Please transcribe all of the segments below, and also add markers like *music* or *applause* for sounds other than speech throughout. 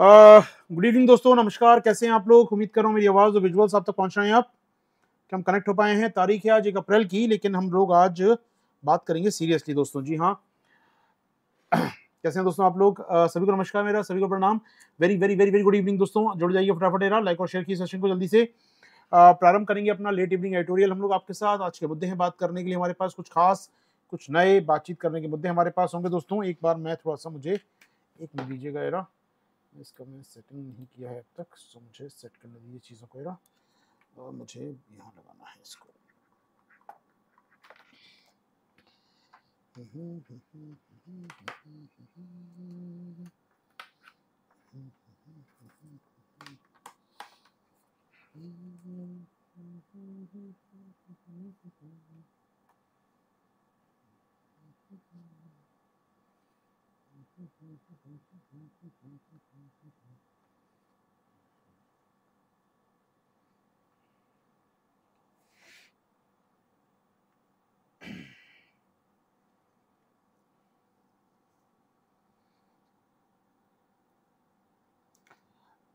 Good evening दोस्तों नमस्कार कैसे हैं आप लोग उम्मीद कर मेरी आवाज़ और विजुअल्स आप तक पहुंच रहे हैं आप कि हम कनेक्ट हो पाए हैं तारीख है आज एक अप्रैल की लेकिन हम लोग आज बात करेंगे सीरियसली दोस्तों जी हाँ कैसे हैं दोस्तों आप लोग सभी को नमस्कार मेरा सभी को प्रणाम very very very very good evening दोस्तों जुड़ जाइए फटाफट एरा लाइक और शेयर की सेशन को जल्दी से प्रारंभ करेंगे अपना लेट इवनिंग एडिटोरियल हम लोग आपके साथ आज के मुद्दे हैं बात करने के लिए हमारे पास कुछ खास कुछ नए बातचीत करने के मुद्दे हमारे पास होंगे दोस्तों एक बार मैं थोड़ा सा मुझे एक मिनट दीजिएगा एरा इसका मैंने सेटिंग नहीं किया है अब तक सो मुझे सेट करने दीजिए चीज़ों को और मुझे यहाँ लगाना है इसको Mm-hmm.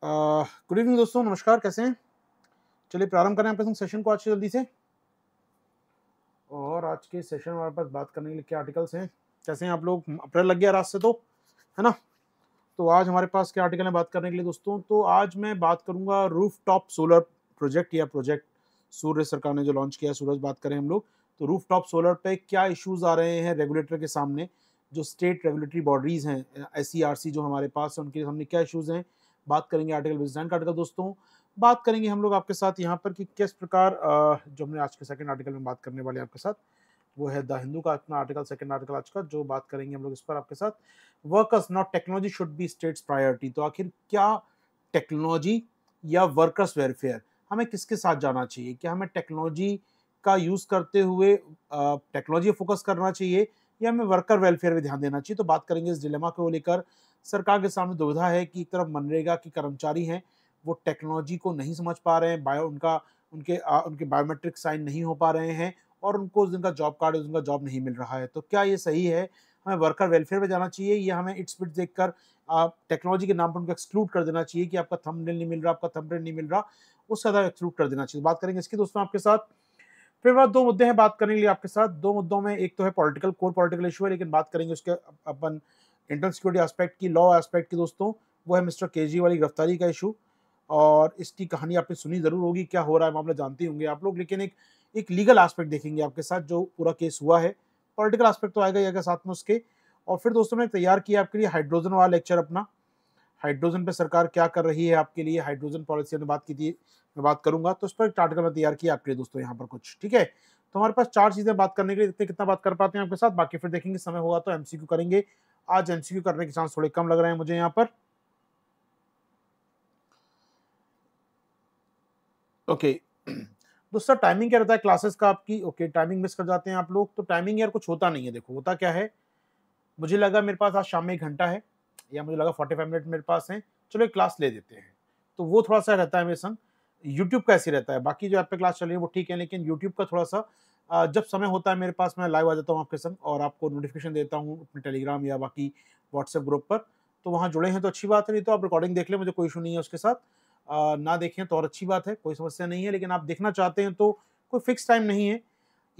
गुड इवनिंग दोस्तों नमस्कार कैसे हैं चलिए प्रारंभ करें आपके सेशन को आज से जल्दी से और आज के सेशन हमारे पास बात करने के लिए क्या आर्टिकल्स हैं कैसे हैं आप लोग अप्रैल लग गया रात से तो है ना तो आज हमारे पास क्या आर्टिकल है बात करने के लिए दोस्तों तो आज मैं बात करूंगा रूफ टॉप सोलर प्रोजेक्ट या प्रोजेक्ट सूर्य सरकार ने जो लॉन्च किया सूरज बात करें हम लोग तो रूफ टॉप सोलर पे क्या इश्यूज आ रहे हैं रेगुलेटर के सामने जो स्टेट रेगुलेटरी बॉडीज़ हैं एस e जो हमारे पास उनके सामने क्या इशूज़ हैं बात करेंगे आर्टिकल बिजनेस का आर्टिकल दोस्तों बात करेंगे हम लोग आपके साथ यहाँ पर कि किस प्रकार जो हमने आज के सेकंड आर्टिकल में बात करने वाले हैं आपके साथ वो है द हिंदू का अपना आर्टिकल सेकंड आर्टिकल आज का जो बात करेंगे हम लोग इस पर आपके साथ workers not technology should be states priority तो आखिर क्या टेक्नोलॉजी या वर्कर्स वेलफेयर हमें किसके साथ जाना चाहिए क्या हमें टेक्नोलॉजी का यूज़ करते हुए टेक्नोलॉजी फोकस करना चाहिए या हमें वर्कर वेलफेयर पर ध्यान देना चाहिए तो बात करेंगे इस डिलेमा को लेकर सरकार के सामने दुविधा है कि एक तरफ मनरेगा के कर्मचारी हैं वो टेक्नोलॉजी को नहीं समझ पा रहे हैं बायो उनका उनके आ, उनके बायोमेट्रिक साइन नहीं हो पा रहे हैं और उनको उनका जॉब कार्ड उनका जॉब नहीं मिल रहा है तो क्या ये सही है हमें वर्कर वेलफेयर पे जाना चाहिए या हमें इट्स बिट देख कर टेक्नोलॉजी के नाम पर उनको एक्सक्लूड कर देना चाहिए कि आपका थम नहीं मिल रहा आपका थम नहीं मिल रहा उससे ज़्यादा एक्सक्लूड कर देना चाहिए बात करेंगे इसकी दोस्तों आपके साथ फिर बात दो मुद्दे हैं बात करने के लिए आपके साथ दो मुद्दों में एक तो है पॉलिटिकल कोर पॉलिटिकल इशू है लेकिन बात करेंगे उसके अपन इंटरनल सिक्योरिटी एस्पेक्ट की लॉ एस्पेक्ट की दोस्तों वो है मिस्टर केजरीवाल वाली गिरफ्तारी का इशू और इसकी कहानी आपने सुनी ज़रूर होगी क्या हो रहा है मामला जानते होंगे आप लोग लेकिन एक एक लीगल एस्पेक्ट देखेंगे आपके साथ जो पूरा केस हुआ है पॉलिटिकल एस्पेक्ट तो आएगा ही आएगा साथ में उसके और फिर दोस्तों मैंने तैयार किया आपके लिए हाइड्रोजन वाला लेक्चर अपना हाइड्रोजन पे सरकार क्या कर रही है आपके लिए हाइड्रोजन पॉलिसी हमने बात की थी मैं बात करूंगा तो उस पर एक आर्टिकल मैं तैयार किया आपके लिए दोस्तों यहाँ पर कुछ ठीक है तो हमारे पास चार चीज़ें बात करने के लिए इतने कितना बात कर पाते हैं आपके साथ बाकी फिर देखेंगे समय होगा तो एमसीक्यू करेंगे आज एनसीक्यू करने के चांस थोड़े कम लग रहे हैं मुझे यहां पर ओके दूसरा टाइमिंग क्या रहता है क्लासेस का आपकी ओके टाइमिंग मिस कर जाते हैं आप लोग तो टाइमिंग यार कुछ होता नहीं है देखो होता क्या है मुझे लगा मेरे पास आज शाम में एक घंटा है या मुझे लगा फोर्टी फाइव मिनट मेरे पास है चलो एक क्लास ले देते हैं तो वो थोड़ा सा रहता है मेरे संग यूट्यूब का ऐसे रहता है बाकी जो आप पे क्लास चल रही है वो ठीक है लेकिन यूट्यूब का थोड़ा सा जब समय होता है मेरे पास मैं लाइव आ जाता हूँ आपके संग और आपको नोटिफिकेशन देता हूँ अपने टेलीग्राम या बाकी व्हाट्सएप ग्रुप पर तो वहाँ जुड़े हैं तो अच्छी बात है नहीं तो आप रिकॉर्डिंग देख लें मुझे कोई इशू नहीं है उसके साथ ना देखें तो और अच्छी बात है कोई समस्या नहीं है लेकिन आप देखना चाहते हैं तो कोई फिक्स टाइम नहीं है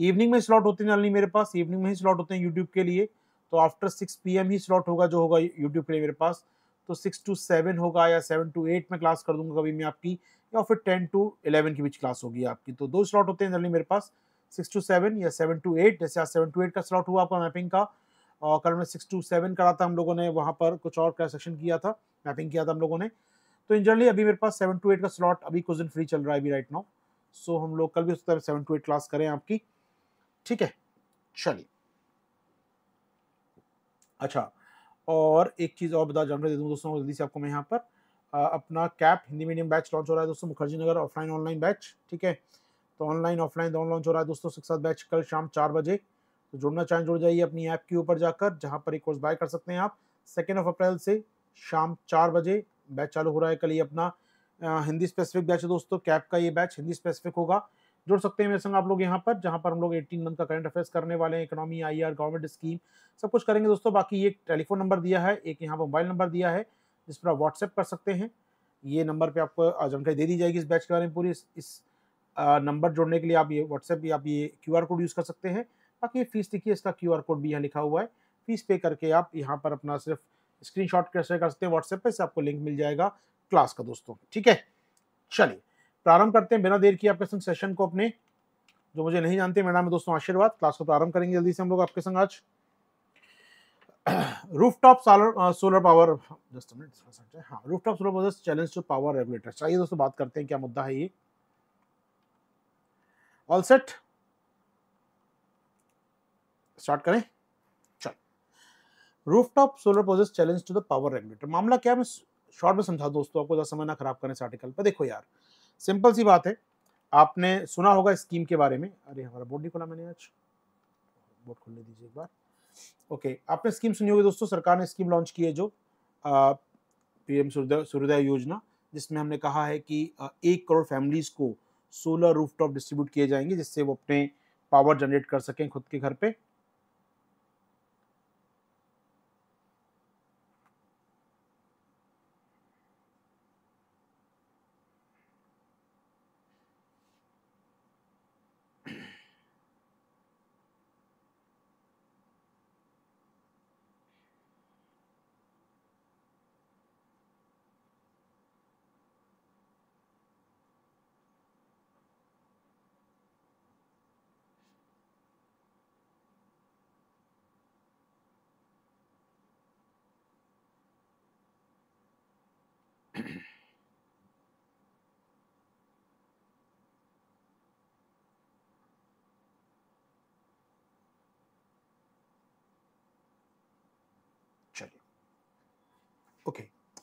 इवनिंग में स्लॉट होते हैं मेरे पास इवनिंग में ही स्लॉट होते हैं यूट्यूब के लिए तो आफ्टर सिक्स पी ही स्लॉट होगा जो होगा यूट्यूब के लिए मेरे पास तो सिक्स टू सेवन होगा या सेवन टू एट में क्लास कर दूंगा कभी मैं आपकी या फिर टेन टू इलेवन के बीच क्लास होगी आपकी तो दो स्लॉट होते हैं जल्दी मेरे पास सिक्स टू सेवन या सेवन टू एट जैसे आज सेवन टू एट का स्लॉट हुआ आपका मैपिंग का और कल हमने सिक्स टू सेवन करा था हम लोगों ने वहाँ पर कुछ और क्रॉस सेक्शन किया था मैपिंग किया था हम लोगों ने तो इन जनरली अभी मेरे पास सेवन टू एट का स्लॉट अभी कुछ दिन फ्री चल रहा है अभी राइट नाउ सो हम लोग कल भी उस तरह सेवन टू एट क्लास करें आपकी ठीक है चलिए अच्छा और एक चीज़ और बता जानकारी दे दूँ दोस्तों जल्दी से आपको मैं यहाँ पर आ, अपना कैप हिंदी मीडियम बैच लॉन्च हो रहा है दोस्तों Mukherjee Nagar offline online batch ठीक है तो ऑनलाइन ऑफलाइन दोनों लॉन्च हो रहा है दोस्तों सिक्स बैच कल शाम चार बजे तो जुड़ना चाहें जुड़ जाइए अपनी ऐप के ऊपर जाकर जहाँ पर एक कोर्स बाय कर सकते हैं आप सेकेंड ऑफ अप्रैल से शाम चार बजे बैच चालू हो रहा है कल ये अपना हिंदी स्पेसिफिक बैच है दोस्तों कैप का ये बैच हिंदी स्पेसिफिक होगा जुड़ सकते हैं मेरे संग आप लोग यहाँ पर जहाँ पर हम लोग 18 मंथ का करंट अफेयर्स करने वाले हैं इकोनॉमी आई गवर्नमेंट स्कीम सब कुछ करेंगे दोस्तों बाकी एक टेलीफोन नंबर दिया है एक यहाँ पर मोबाइल नंबर दिया है जिस पर आप व्हाट्सएप कर सकते हैं ये नंबर पे आपको जानकारी दे दी जाएगी इस बैच के बारे में पूरी इस, इस नंबर जोड़ने के लिए आप ये व्हाट्सएप भी आप ये क्यू कोड यूज़ कर सकते हैं बाकी फीस देखिए इसका क्यू कोड भी यहाँ लिखा हुआ है फीस पे करके आप यहाँ पर अपना सिर्फ स्क्रीन शॉट कर सकते हैं व्हाट्सएप पर से आपको लिंक मिल जाएगा क्लास का दोस्तों ठीक है चलिए प्रारंभ करते हैं बिना देर किए आपके संग सेशन को अपने जो मुझे नहीं जानते मेरा नाम है दोस्तों आशीर्वाद क्लास को प्रारंभ करेंगे जल्दी से हम लोग आपके संग आज rooftop solar solar power just minute हाँ rooftop solar power challenge to power regulator चाहिए दोस्तों बात करते हैं क्या मुद्दा है ये ऑल सेट स्टार्ट करें चल rooftop solar project challenge to the power regulator मामला क्या मैं शॉर्ट में समझा दोस्तों आपको ज़्यादा समय ना खराब करें इस आर्टिकल पर देखो यार सिंपल सी बात है आपने सुना होगा स्कीम के बारे में अरे हमारा बोर्ड नहीं खोला मैंने आज बोर्ड खोलने दीजिए एक बार ओके आपने स्कीम सुनी होगी दोस्तों सरकार ने स्कीम लॉन्च की है जो पीएम सूर्योदय योजना जिसमें हमने कहा है कि एक करोड़ फैमिलीज़ को सोलर रूफटॉप डिस्ट्रीब्यूट किए जाएंगे जिससे वो अपने पावर जनरेट कर सकें खुद के घर पे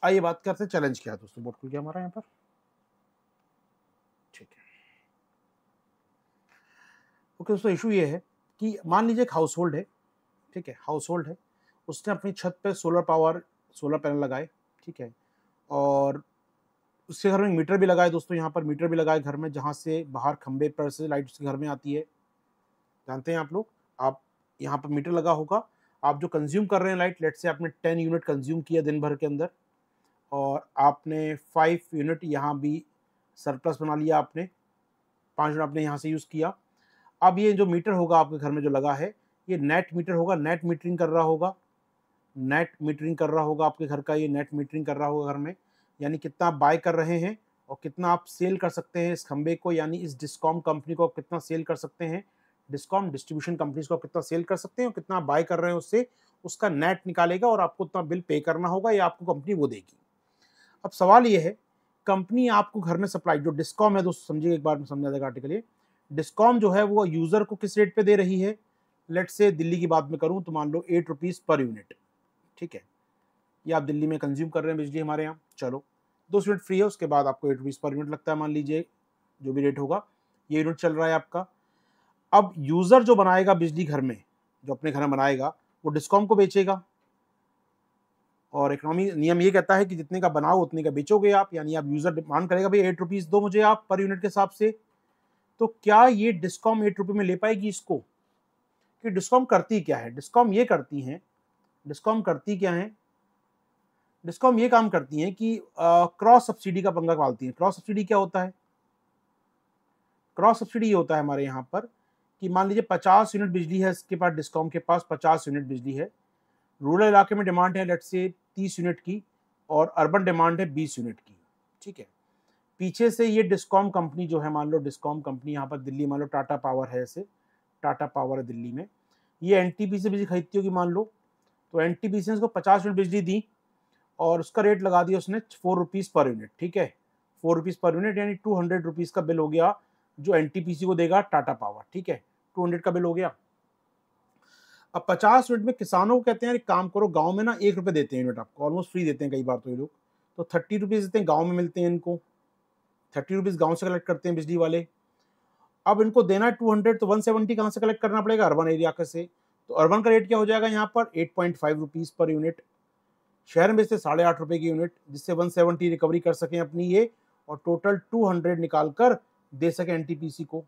आइए बात करते हैं चैलेंज क्या है दोस्तों बोर्ड खुल गया हमारा यहाँ पर ठीक है ओके दोस्तों इशू ये है कि मान लीजिए एक हाउस होल्ड है ठीक है हाउस होल्ड है उसने अपनी छत पर सोलर पावर सोलर पैनल लगाए ठीक है और उसके घर में मीटर भी लगाए दोस्तों यहाँ पर मीटर भी लगाए घर में जहाँ से बाहर खंबे पर से लाइट उसके घर में आती है जानते हैं आप लोग आप यहाँ पर मीटर लगा होगा आप जो कंज्यूम कर रहे हैं लाइट लेट से आपने टेन यूनिट कंज्यूम किया दिन भर के अंदर और आपने फाइव यूनिट यहाँ भी सरप्लस बना लिया आपने पाँच यूनिट आपने यहाँ से यूज़ किया अब ये जो मीटर होगा आपके घर में जो लगा है ये नेट मीटर होगा नेट मीटरिंग कर रहा होगा नेट मीटरिंग कर रहा होगा आपके घर का ये नेट मीटरिंग कर रहा होगा घर में यानी कितना आप बाय कर रहे हैं और कितना आप सेल कर सकते हैं इस खंबे को यानी इस डिस्कॉम कंपनी को आप कितना सेल कर सकते हैं डिस्कॉम डिस्ट्रीब्यूशन कंपनीज को आप कितना सेल कर सकते हैं और कितना बाय कर रहे हैं उससे उसका नेट निकालेगा और आपको उतना बिल पे करना होगा या आपको कंपनी वो देगी अब सवाल ये है कंपनी आपको घर में सप्लाई जो डिस्कॉम है दोस्तों समझिए एक बार समझा देगा आर्टिकल ये डिस्कॉम जो है वो यूज़र को किस रेट पे दे रही है लेट से दिल्ली की बात में करूँ तो मान लो एट रुपीज़ पर यूनिट ठीक है ये आप दिल्ली में कंज्यूम कर रहे हैं बिजली हमारे यहाँ चलो दो यूनिट फ्री है उसके बाद आपको एट रुपीज़ पर यूनिट लगता है मान लीजिए जो भी रेट होगा ये यूनिट चल रहा है आपका अब यूज़र जो बनाएगा बिजली घर में जो अपने घर में बनाएगा वो डिस्कॉम को बेचेगा और इकोनॉमी नियम ये कहता है कि जितने का बनाओ उतने का बेचोगे आप यानी आप यूज़र डिमांड करेगा भाई एट रुपीज़ दो मुझे आप पर यूनिट के हिसाब से तो क्या ये डिस्कॉम एट रुपये में ले पाएगी इसको कि डिस्कॉम करती क्या है डिस्कॉम ये करती हैं डिस्कॉम करती क्या है डिस्कॉम ये काम करती हैं कि क्रॉस सब्सिडी का पंगा पालती हैं क्रॉस सब्सिडी क्या होता है क्रॉस सब्सिडी ये होता है हमारे यहाँ पर कि मान लीजिए पचास यूनिट बिजली है इसके पास डिस्कॉम के पास पचास यूनिट बिजली है रूरल इलाके में डिमांड है लेट से तीस यूनिट की और अर्बन डिमांड है बीस यूनिट की ठीक है पीछे से ये डिस्कॉम कंपनी जो है मान लो डिस्कॉम कंपनी यहाँ पर दिल्ली मान लो टाटा पावर है ऐसे टाटा पावर है दिल्ली में ये एन से बिजली खरीदती होगी मान लो तो एन टी ने उसको पचास यूनिट बिजली दी और उसका रेट लगा दिया उसने फोर रुपीज़ पर यूनिट ठीक है फोर रुपीज़ पर यूनिट यानी टू हंड्रेड रुपीज़ का बिल हो गया जो एन को देगा टाटा पावर ठीक है टू हंड्रेड का बिल हो गया अब पचास यूनिट में किसानों को कहते हैं काम करो गाँव में ना एक रुपये देते हैं यूनिट आपको ऑलमोस्ट फ्री देते हैं कई बार तो ये लोग तो थर्टी रुपीज़ देते हैं गाँव में मिलते हैं इनको थर्टी रुपीज़ गाँव से कलेक्ट करते हैं बिजली वाले अब इनको देना है टू हंड्रेड तो वन सेवेंटी कहाँ से कलेक्ट करना पड़ेगा अर्बन एरिया के से तो अर्बन का रेट क्या हो जाएगा यहाँ पर eight point five rupees per unit शहर में से साढ़े आठ रुपये की यूनिट जिससे वन सेवेंटी रिकवरी कर सकें अपनी ये और टोटल टू हंड्रेड निकाल कर दे सकें एन को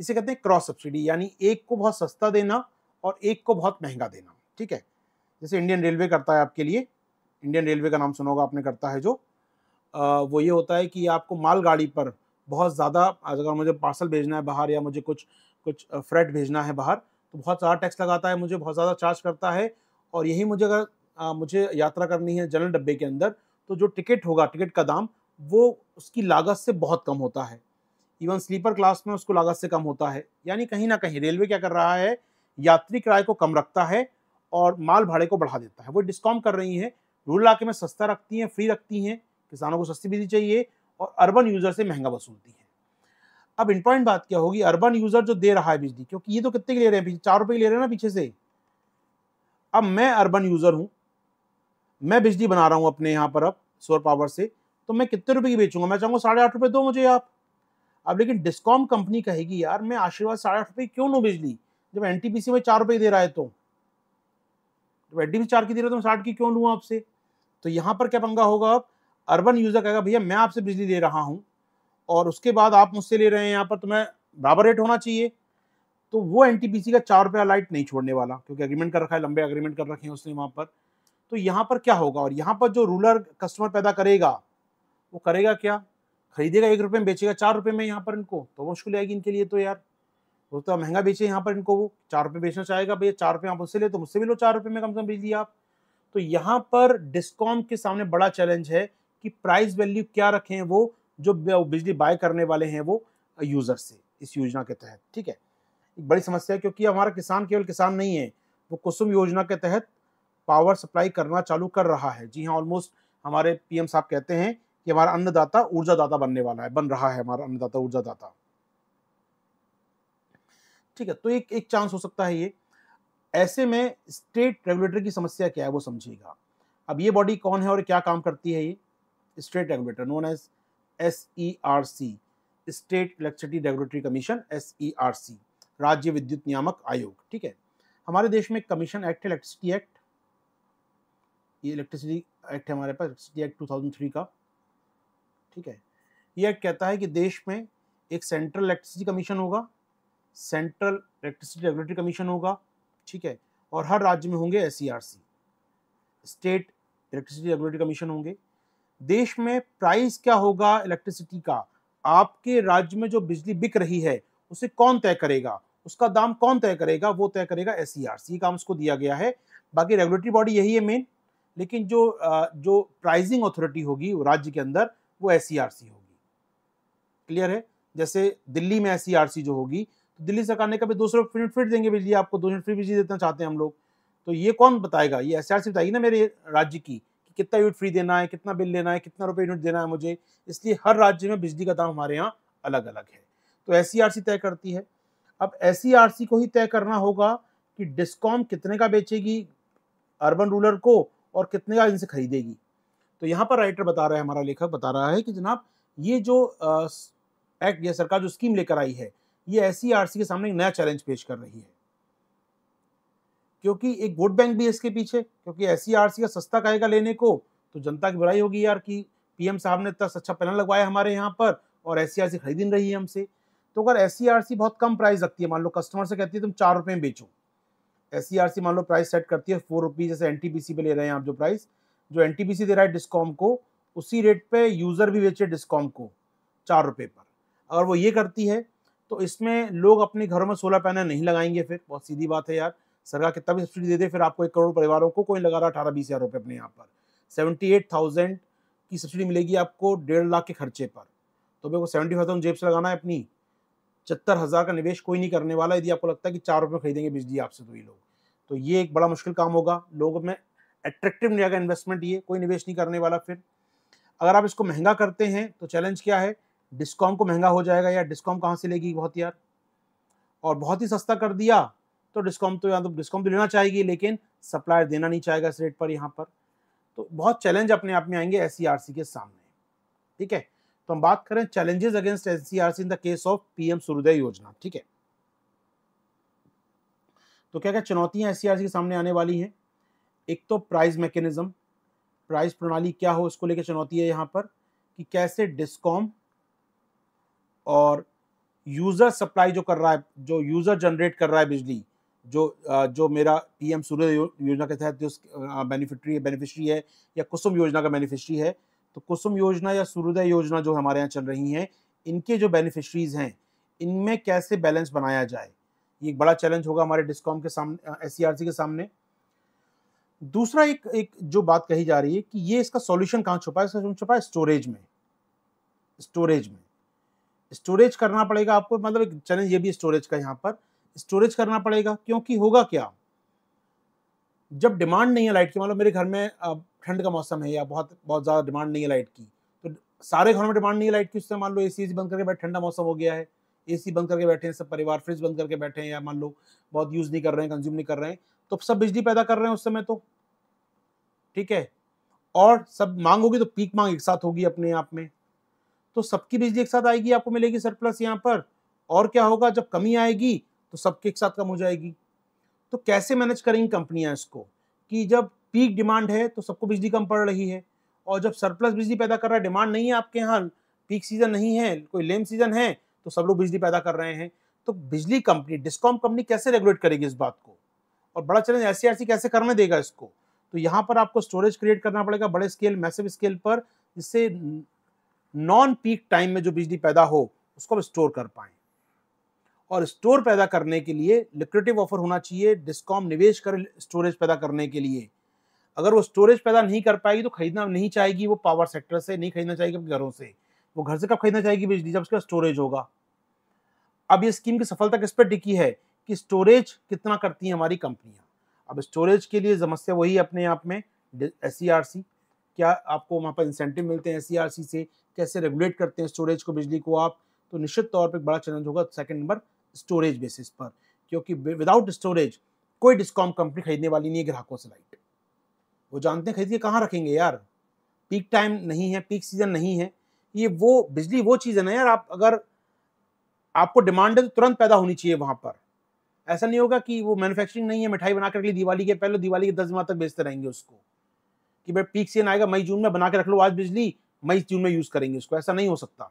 इसे कहते हैं क्रॉस सब्सिडी यानी एक को बहुत सस्ता देना और एक को बहुत महंगा देना ठीक है जैसे इंडियन रेलवे करता है आपके लिए इंडियन रेलवे का नाम सुना होगा आपने करता है जो आ, वो ये होता है कि आपको मालगाड़ी पर बहुत ज़्यादा अगर मुझे पार्सल भेजना है बाहर या मुझे कुछ कुछ फ्रेट भेजना है बाहर तो बहुत ज़्यादा टैक्स लगाता है मुझे बहुत ज़्यादा चार्ज करता है और यही मुझे अगर मुझे यात्रा करनी है जनरल डब्बे के अंदर तो जो टिकट होगा टिकट का दाम वो उसकी लागत से बहुत कम होता है इवन स्लीपर क्लास में उसको लागत से कम होता है यानी कहीं ना कहीं रेलवे क्या कर रहा है यात्री किराए को कम रखता है और माल भाड़े को बढ़ा देता है वो डिस्काउंट कर रही है रूरल इलाके में सस्ता रखती हैं फ्री रखती हैं किसानों को सस्ती बिजली चाहिए और अर्बन यूज़र से महंगा वसूलती है अब इंपॉर्टेंट बात क्या होगी अर्बन यूज़र जो दे रहा है बिजली क्योंकि ये तो कितने की ले रहे हैं चार रुपए की ले रहे हैं ना पीछे से अब मैं अर्बन यूज़र हूं मैं बिजली बना रहा हूं अपने यहां पर अब सोलर पावर से तो मैं कितने रुपए की बेचूंगा मैं चाहूंगा साढ़े आठ रुपए दो मुझे आप अब लेकिन डिस्कॉम कंपनी कहेगी यार मैं आशीर्वाद साढ़े आठ रुपए क्यों नो बिजली जब एनटीपीसी में चार रुपये दे रहा है तो जब एनटीपीसी चार की दे रहा है तो मैं साठ की क्यों लूँ आपसे तो यहाँ पर क्या पंगा होगा अब अर्बन यूज़र कहेगा भैया मैं आपसे बिजली दे रहा हूँ और उसके बाद आप मुझसे ले रहे हैं यहाँ पर तो मैं बराबर रेट होना चाहिए तो वो एन का चार रुपया लाइट नहीं छोड़ने वाला क्योंकि अग्रीमेंट कर रखा है लंबे अग्रीमेंट कर रखे हैं उसने वहाँ पर तो यहाँ पर क्या होगा और यहाँ पर जो रूलर कस्टमर पैदा करेगा वो करेगा क्या खरीदेगा एक रुपये में बेचेगा चार रुपये में यहाँ पर इनको तो मुश्किल आएगी इनके लिए तो यार उतना महंगा बेचे यहाँ पर इनको वो चार रुपये बेचना चाहेगा भैया चार रुपये आप उससे ले तो मुझसे भी लो चार रुपये में कम से कम बेच दिया आप तो यहाँ पर डिस्कॉम के सामने बड़ा चैलेंज है कि प्राइस वैल्यू क्या रखें वो जो बिजली बाय करने वाले हैं वो यूज़र से इस योजना के तहत ठीक है एक बड़ी समस्या है क्योंकि हमारा किसान केवल किसान नहीं है वो कुसुम योजना के तहत पावर सप्लाई करना चालू कर रहा है जी हाँ ऑलमोस्ट हमारे पीएम साहब कहते हैं कि हमारा अन्नदाता ऊर्जादाता बनने वाला है बन रहा है हमारा अन्नदाता ऊर्जादाता ठीक है तो एक एक चांस हो सकता है ये ऐसे में स्टेट रेगुलेटर की समस्या क्या है वो समझिएगा अब ये बॉडी कौन है और क्या काम करती है ये state regulator known as S E R C state electricity regulatory commission S E R C राज्य विद्युत नियामक आयोग ठीक है हमारे देश में कमीशन एक्ट इलेक्ट्रिसिटी एक्ट ये इलेक्ट्रिसिटी एक्ट है हमारे पास इलेक्ट्रिसिटी एक्ट 2003 का ठीक है ये एक्ट कहता है कि देश में एक सेंट्रल इलेक्ट्रिसिटी कमीशन होगा सेंट्रल इलेक्ट्रिसिटी रेगुलेटरी कमीशन होगा ठीक है और हर राज्य में होंगे S e state electricity regulatory commission होंगे देश में प्राइस क्या होगा इलेक्ट्रिसिटी का आपके राज्य में जो बिजली बिक रही है उसे कौन तय करेगा उसका दाम कौन तय करेगा वो तय करेगा एस सी काम उसको दिया गया है बाकी रेगुलेटरी बॉडी यही है मेन लेकिन जो जो प्राइजिंग अथॉरिटी होगी राज्य के अंदर वो एस e होगी क्लियर है जैसे दिल्ली में एस e जो होगी तो दिल्ली सरकार ने कभी दो सौ यूनिट फिट देंगे बिजली आपको दो यूनिट फ्री बिजली देना चाहते हैं हम लोग तो ये कौन बताएगा ये एस बताएगी ना मेरे राज्य की कि कितना यूनिट फ्री देना है कितना बिल लेना है कितना रुपये यूनिट देना है मुझे इसलिए हर राज्य में बिजली का दाम हमारे यहाँ अलग अलग है तो एस तय करती है अब एस को ही तय करना होगा कि डिस्कॉम कितने का बेचेगी अर्बन रूलर को और कितने का इनसे खरीदेगी तो यहाँ पर राइटर बता रहा है हमारा लेखक बता रहा है कि जनाब ये जो एक्ट या सरकार जो स्कीम लेकर आई है ये एस के सामने एक नया चैलेंज पेश कर रही है क्योंकि एक वोट बैंक भी इसके पीछे क्योंकि एस का सस्ता कहेगा लेने को तो जनता की बुराई होगी यार कि पीएम साहब ने इतना अच्छा पैनल लगवाया हमारे यहाँ पर और एस सी खरीद नहीं रही है हमसे तो अगर एस बहुत कम प्राइस रखती है मान लो कस्टमर से कहती है तुम चार रुपये में बेचो एस मान लो प्राइस सेट करती है फोर रुपीज़ जैसे एन पे ले रहे हैं आप जो प्राइस जो एन दे रहा है डिस्कॉम को उसी रेट पे यूज़र भी बेचे डिस्कॉम को चार रुपये पर अगर वो ये करती है तो इसमें लोग अपने घरों में सोलर पैनल नहीं लगाएंगे फिर बहुत सीधी बात है यार सरकार कितना भी सब्सिडी दे दे फिर आपको एक करोड़ परिवारों को कोई लगा रहा अठारह बीस हज़ार रुपये अपने यहाँ पर सेवेंटी एट थाउजेंड की सब्सिडी मिलेगी आपको डेढ़ लाख के खर्चे पर तो मेरे को सेवेंटी फाइव थाउजेंड जेब से लगाना है अपनी पचहत्तर हज़ार का निवेश कोई नहीं करने वाला यदि आपको लगता है कि चार रुपये खरीदेंगे बिजली आपसे तो ये लोग तो ये एक बड़ा मुश्किल काम होगा लोगों में अट्रैक्टिव नहीं आएगा इन्वेस्टमेंट ये कोई निवेश नहीं करने वाला फिर अगर आप इसको महंगा करते हैं तो चैलेंज क्या है डिस्कॉम को महंगा हो जाएगा यार डिस्कॉम कहाँ से लेगी बहुत यार और बहुत ही सस्ता कर दिया तो डिस्काउंट तो या तो डिस्काउंट तो लेना चाहेगी लेकिन सप्लायर देना नहीं चाहेगा इस रेट पर यहाँ पर तो बहुत चैलेंज अपने आप में आएंगे एस e के सामने ठीक है तो हम बात करें challenges against as in the case of PM Suryoday Yojana ठीक है तो क्या क्या चुनौतियां एस e के सामने आने वाली हैं एक तो प्राइस मैकेनिज्म प्राइस प्रणाली क्या हो उसको लेकर चुनौती है यहाँ पर कि कैसे डिस्कॉम और यूज़र सप्लाई जो कर रहा है जो यूज़र जनरेट कर रहा है बिजली जो जो मेरा पीएम सूर्य योजना के तहत जो बेनिफिटरी बेनिफिशरी है या कुसुम योजना का बेनिफिशरी है तो कुसुम योजना या सूर्योदय योजना जो हमारे यहाँ चल रही हैं इनके जो बेनिफिशरीज़ हैं इनमें कैसे बैलेंस बनाया जाए ये एक बड़ा चैलेंज होगा हमारे डिस्कॉम के सामने एस e के सामने दूसरा एक एक जो बात कही जा रही है कि ये इसका सॉल्यूशन कहाँ छुपा है इसका छुपा है स्टोरेज में स्टोरेज में स्टोरेज करना पड़ेगा आपको मतलब एक चैलेंज ये भी स्टोरेज का यहाँ पर स्टोरेज करना पड़ेगा क्योंकि होगा क्या जब डिमांड नहीं है लाइट की मान लो मेरे घर में ठंड का मौसम है या बहुत बहुत ज़्यादा डिमांड नहीं है लाइट की तो सारे घरों में डिमांड नहीं है लाइट की उससे मान लो ए सी बंद करके बैठे ठंडा मौसम हो गया है ए बंद करके बैठे हैं सब परिवार फ्रिज बंद करके बैठे हैं या मान लो बहुत यूज़ नहीं कर रहे हैं कंज्यूम नहीं कर रहे हैं तो सब बिजली पैदा कर रहे हैं उस समय तो ठीक है और सब मांग होगी तो पीक मांग एक साथ होगी अपने आप में तो सबकी बिजली एक साथ आएगी आपको मिलेगी सरप्लस यहाँ पर और क्या होगा जब कमी आएगी तो सबके एक साथ कम हो जाएगी तो कैसे मैनेज करेंगी कंपनियाँ इसको कि जब पीक डिमांड है तो सबको बिजली कम पड़ रही है और जब सरप्लस बिजली पैदा कर रहा है डिमांड नहीं है आपके यहाँ पीक सीजन नहीं है कोई लेम सीजन है तो सब लोग बिजली पैदा कर रहे हैं तो बिजली कंपनी डिस्कॉम कंपनी कैसे रेगुलेट करेगी इस बात को और बड़ा चैलेंज ऐसी कैसे करने देगा इसको तो यहाँ पर आपको स्टोरेज क्रिएट करना पड़ेगा बड़े स्केल मैसिव स्केल पर जिससे नॉन पीक टाइम में जो बिजली पैदा हो उसको हम स्टोर कर पाए और स्टोर पैदा करने के लिए लिक्रेटिव ऑफर होना चाहिए डिस्कॉम निवेश कर स्टोरेज पैदा करने के लिए अगर वो स्टोरेज पैदा नहीं कर पाएगी तो खरीदना नहीं चाहेगी वो पावर सेक्टर से नहीं खरीदना चाहेगी अपने घरों से वो घर से कब खरीदना चाहेगी बिजली जब उसका स्टोरेज होगा अब ये स्कीम की सफलता किस पर टिकी है कि स्टोरेज कितना करती है हमारी कंपनियाँ अब स्टोरेज के लिए समस्या वही अपने आप में एस क्या आपको वहाँ पर इंसेंटिव मिलते हैं एस से कैसे रेगुलेट करते हैं स्टोरेज को बिजली को आप तो निश्चित तौर पर बड़ा चैलेंज होगा सेकेंड नंबर स्टोरेज बेसिस पर क्योंकि विदाउट स्टोरेज कोई डिस्कॉम कंपनी खरीदने वाली नहीं है ग्राहकों से लाइट वो जानते हैं खरीद के कहाँ रखेंगे यार पीक टाइम नहीं है पीक सीजन नहीं है ये वो बिजली वो चीज़ है ना यार आप अगर आपको डिमांड है तो तुरंत पैदा होनी चाहिए वहाँ पर ऐसा नहीं होगा कि वो मैन्युफैक्चरिंग नहीं है मिठाई बना करके दिवाली के पहले दिवाली के दस दिन तक बेचते रहेंगे उसको कि भाई पीक सीजन आएगा मई जून में बना के रख लो आज बिजली मई जून में यूज़ करेंगे उसको ऐसा नहीं हो सकता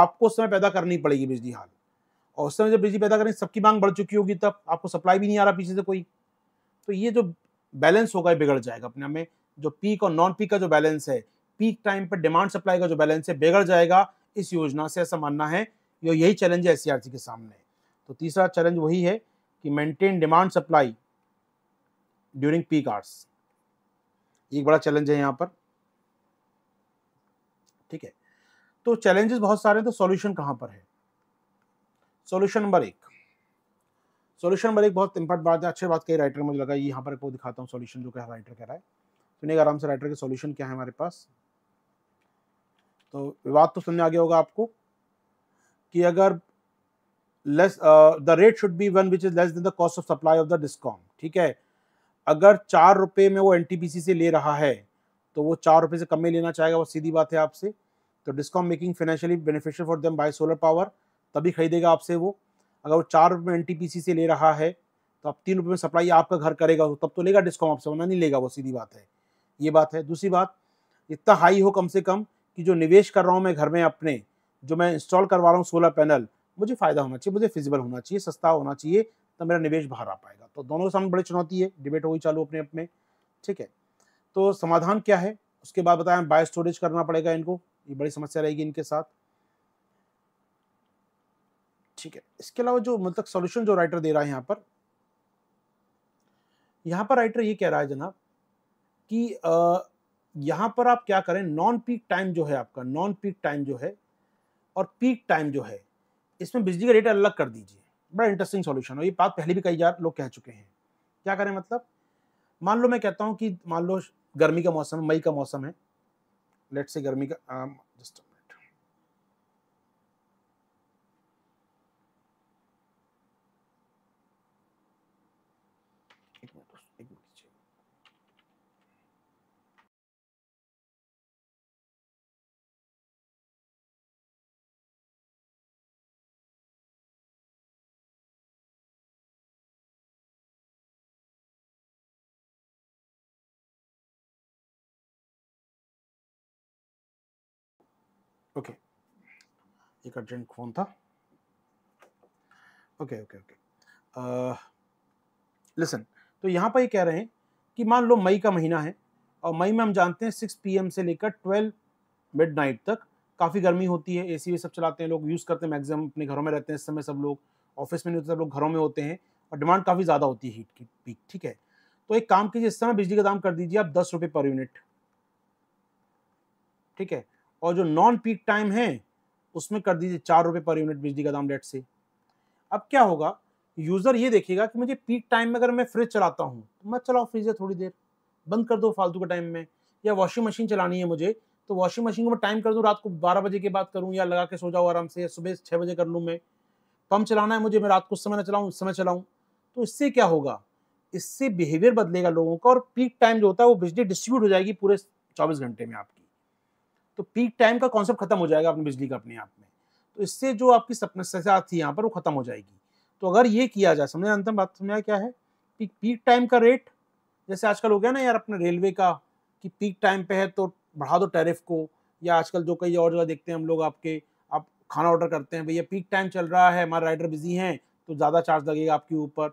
आपको उस समय पैदा करनी पड़ेगी बिजली हाल और उस समय जब बिजली पैदा करेंगे सबकी मांग बढ़ चुकी होगी तब आपको सप्लाई भी नहीं आ रहा पीछे से कोई तो ये जो बैलेंस होगा बिगड़ जाएगा अपने में जो पीक और नॉन पीक का जो बैलेंस है पीक टाइम पर डिमांड सप्लाई का जो बैलेंस है बिगड़ जाएगा इस योजना से ऐसा मानना है यो यही चैलेंज है एस के सामने तो तीसरा चैलेंज वही है कि maintain demand supply during peak hours एक बड़ा चैलेंज है यहाँ पर ठीक है तो चैलेंजेस बहुत सारे हैं तो सॉल्यूशन कहां पर है सॉल्यूशन नंबर एक सॉल्यूशन नंबर एक बहुत इंपॉर्ट बात है अच्छे बात कही राइटर मुझे लगा यहां पर दिखाता हूँ सोल्यूशन जो कह राइटर कह रहा है सुनिएगा आराम से राइटर के सोल्यूशन क्या है हमारे पास तो विवाद तो सुनने आ गया होगा आपको कि अगर less the rate should be one which is less than the cost of supply of the discount ठीक है अगर चार रुपये में वो एन से ले रहा है तो वो चार रुपये से कम में लेना चाहेगा वो सीधी बात है आपसे तो discom making financially beneficial for them buy solar power तभी खरीदेगा आपसे वो अगर वो चार रुपये में एन से ले रहा है तो आप तीन रुपये में सप्लाई आपका घर करेगा तो तब तो लेगा डिस्काउंट आपसे वरना नहीं लेगा वो सीधी बात है ये बात है दूसरी बात इतना हाई हो कम से कम कि जो निवेश कर रहा हूँ मैं घर में अपने जो मैं इंस्टॉल करवा रहा हूँ सोलर पैनल मुझे फ़ायदा होना चाहिए मुझे फिजिबल होना चाहिए सस्ता होना चाहिए तब मेरा निवेश बाहर आ पाएगा तो दोनों के सामने बड़ी चुनौती है डिबेट ही चालू अपने अपने ठीक है तो समाधान क्या है उसके बाद बताएं बायो स्टोरेज करना पड़ेगा इनको ये बड़ी समस्या रहेगी इनके साथ ठीक है इसके अलावा जो मतलब सॉल्यूशन जो राइटर दे रहा है यहाँ पर यहाँ पर राइटर ये कह रहा है जनाब कि आ, यहाँ पर आप क्या करें नॉन पीक टाइम जो है आपका नॉन पीक टाइम जो है और पीक टाइम जो है इसमें बिजली का रेट अलग कर दीजिए बड़ा इंटरेस्टिंग सॉल्यूशन है ये बात पहले भी कई बार लोग कह चुके हैं क्या करें मतलब मान लो मैं कहता हूँ कि मान लो गर्मी का मौसम है मई का मौसम है लेट से गर्मी का जस्ट um, ओके एक अर्जेंट फोन था ओके ओके ओके लिसन तो यहाँ पर ये कह रहे हैं कि मान लो मई का महीना है और मई में हम जानते हैं सिक्स पीएम से लेकर ट्वेल्व मिडनाइट तक काफ़ी गर्मी होती है एसी भी सब चलाते हैं लोग यूज़ करते हैं मैक्सिमम अपने घरों में रहते हैं इस समय सब लोग ऑफिस में नहीं होते सब लोग घरों में होते हैं और डिमांड काफ़ी ज़्यादा होती है हीट की पीक ठीक है तो एक काम कीजिए इस समय बिजली का दाम कर दीजिए आप दस रुपये पर यूनिट ठीक है और जो नॉन पीक टाइम है उसमें कर दीजिए चार रुपये पर यूनिट बिजली का दाम लेट से अब क्या होगा यूज़र ये देखेगा कि मुझे पीक टाइम में अगर मैं फ्रिज चलाता हूँ तो मत चलाओ फ्रिज थोड़ी देर बंद कर दो फालतू के टाइम में या वॉशिंग मशीन चलानी है मुझे तो वॉशिंग मशीन को मैं टाइम कर दूँ रात को बारह बजे के बाद करूँ या लगा के सो जाऊँ आराम से या सुबह छः बजे कर लूँ मैं पम्प तो चलाना है मुझे मैं रात को उस समय ना चलाऊँ उस समय चलाऊँ तो इससे क्या होगा इससे बिहेवियर बदलेगा लोगों का और पीक टाइम जो होता है वो बिजली डिस्ट्रीब्यूट हो जाएगी पूरे चौबीस घंटे में आपके तो पीक टाइम का कॉन्सेप्ट खत्म हो जाएगा अपनी बिजली का अपने आप में तो इससे जो आपकी समस्या थी यहाँ पर वो खत्म हो जाएगी तो अगर ये किया जाए समझ अंतम बात समझा क्या है कि पीक टाइम का रेट जैसे आजकल हो गया ना यार अपने रेलवे का कि पीक टाइम पे है तो बढ़ा दो टैरिफ को या आजकल जो कई और जगह देखते हैं हम लोग आपके आप खाना ऑर्डर करते हैं भैया पीक टाइम चल रहा है हमारे राइडर बिजी हैं तो ज़्यादा चार्ज लगेगा आपके ऊपर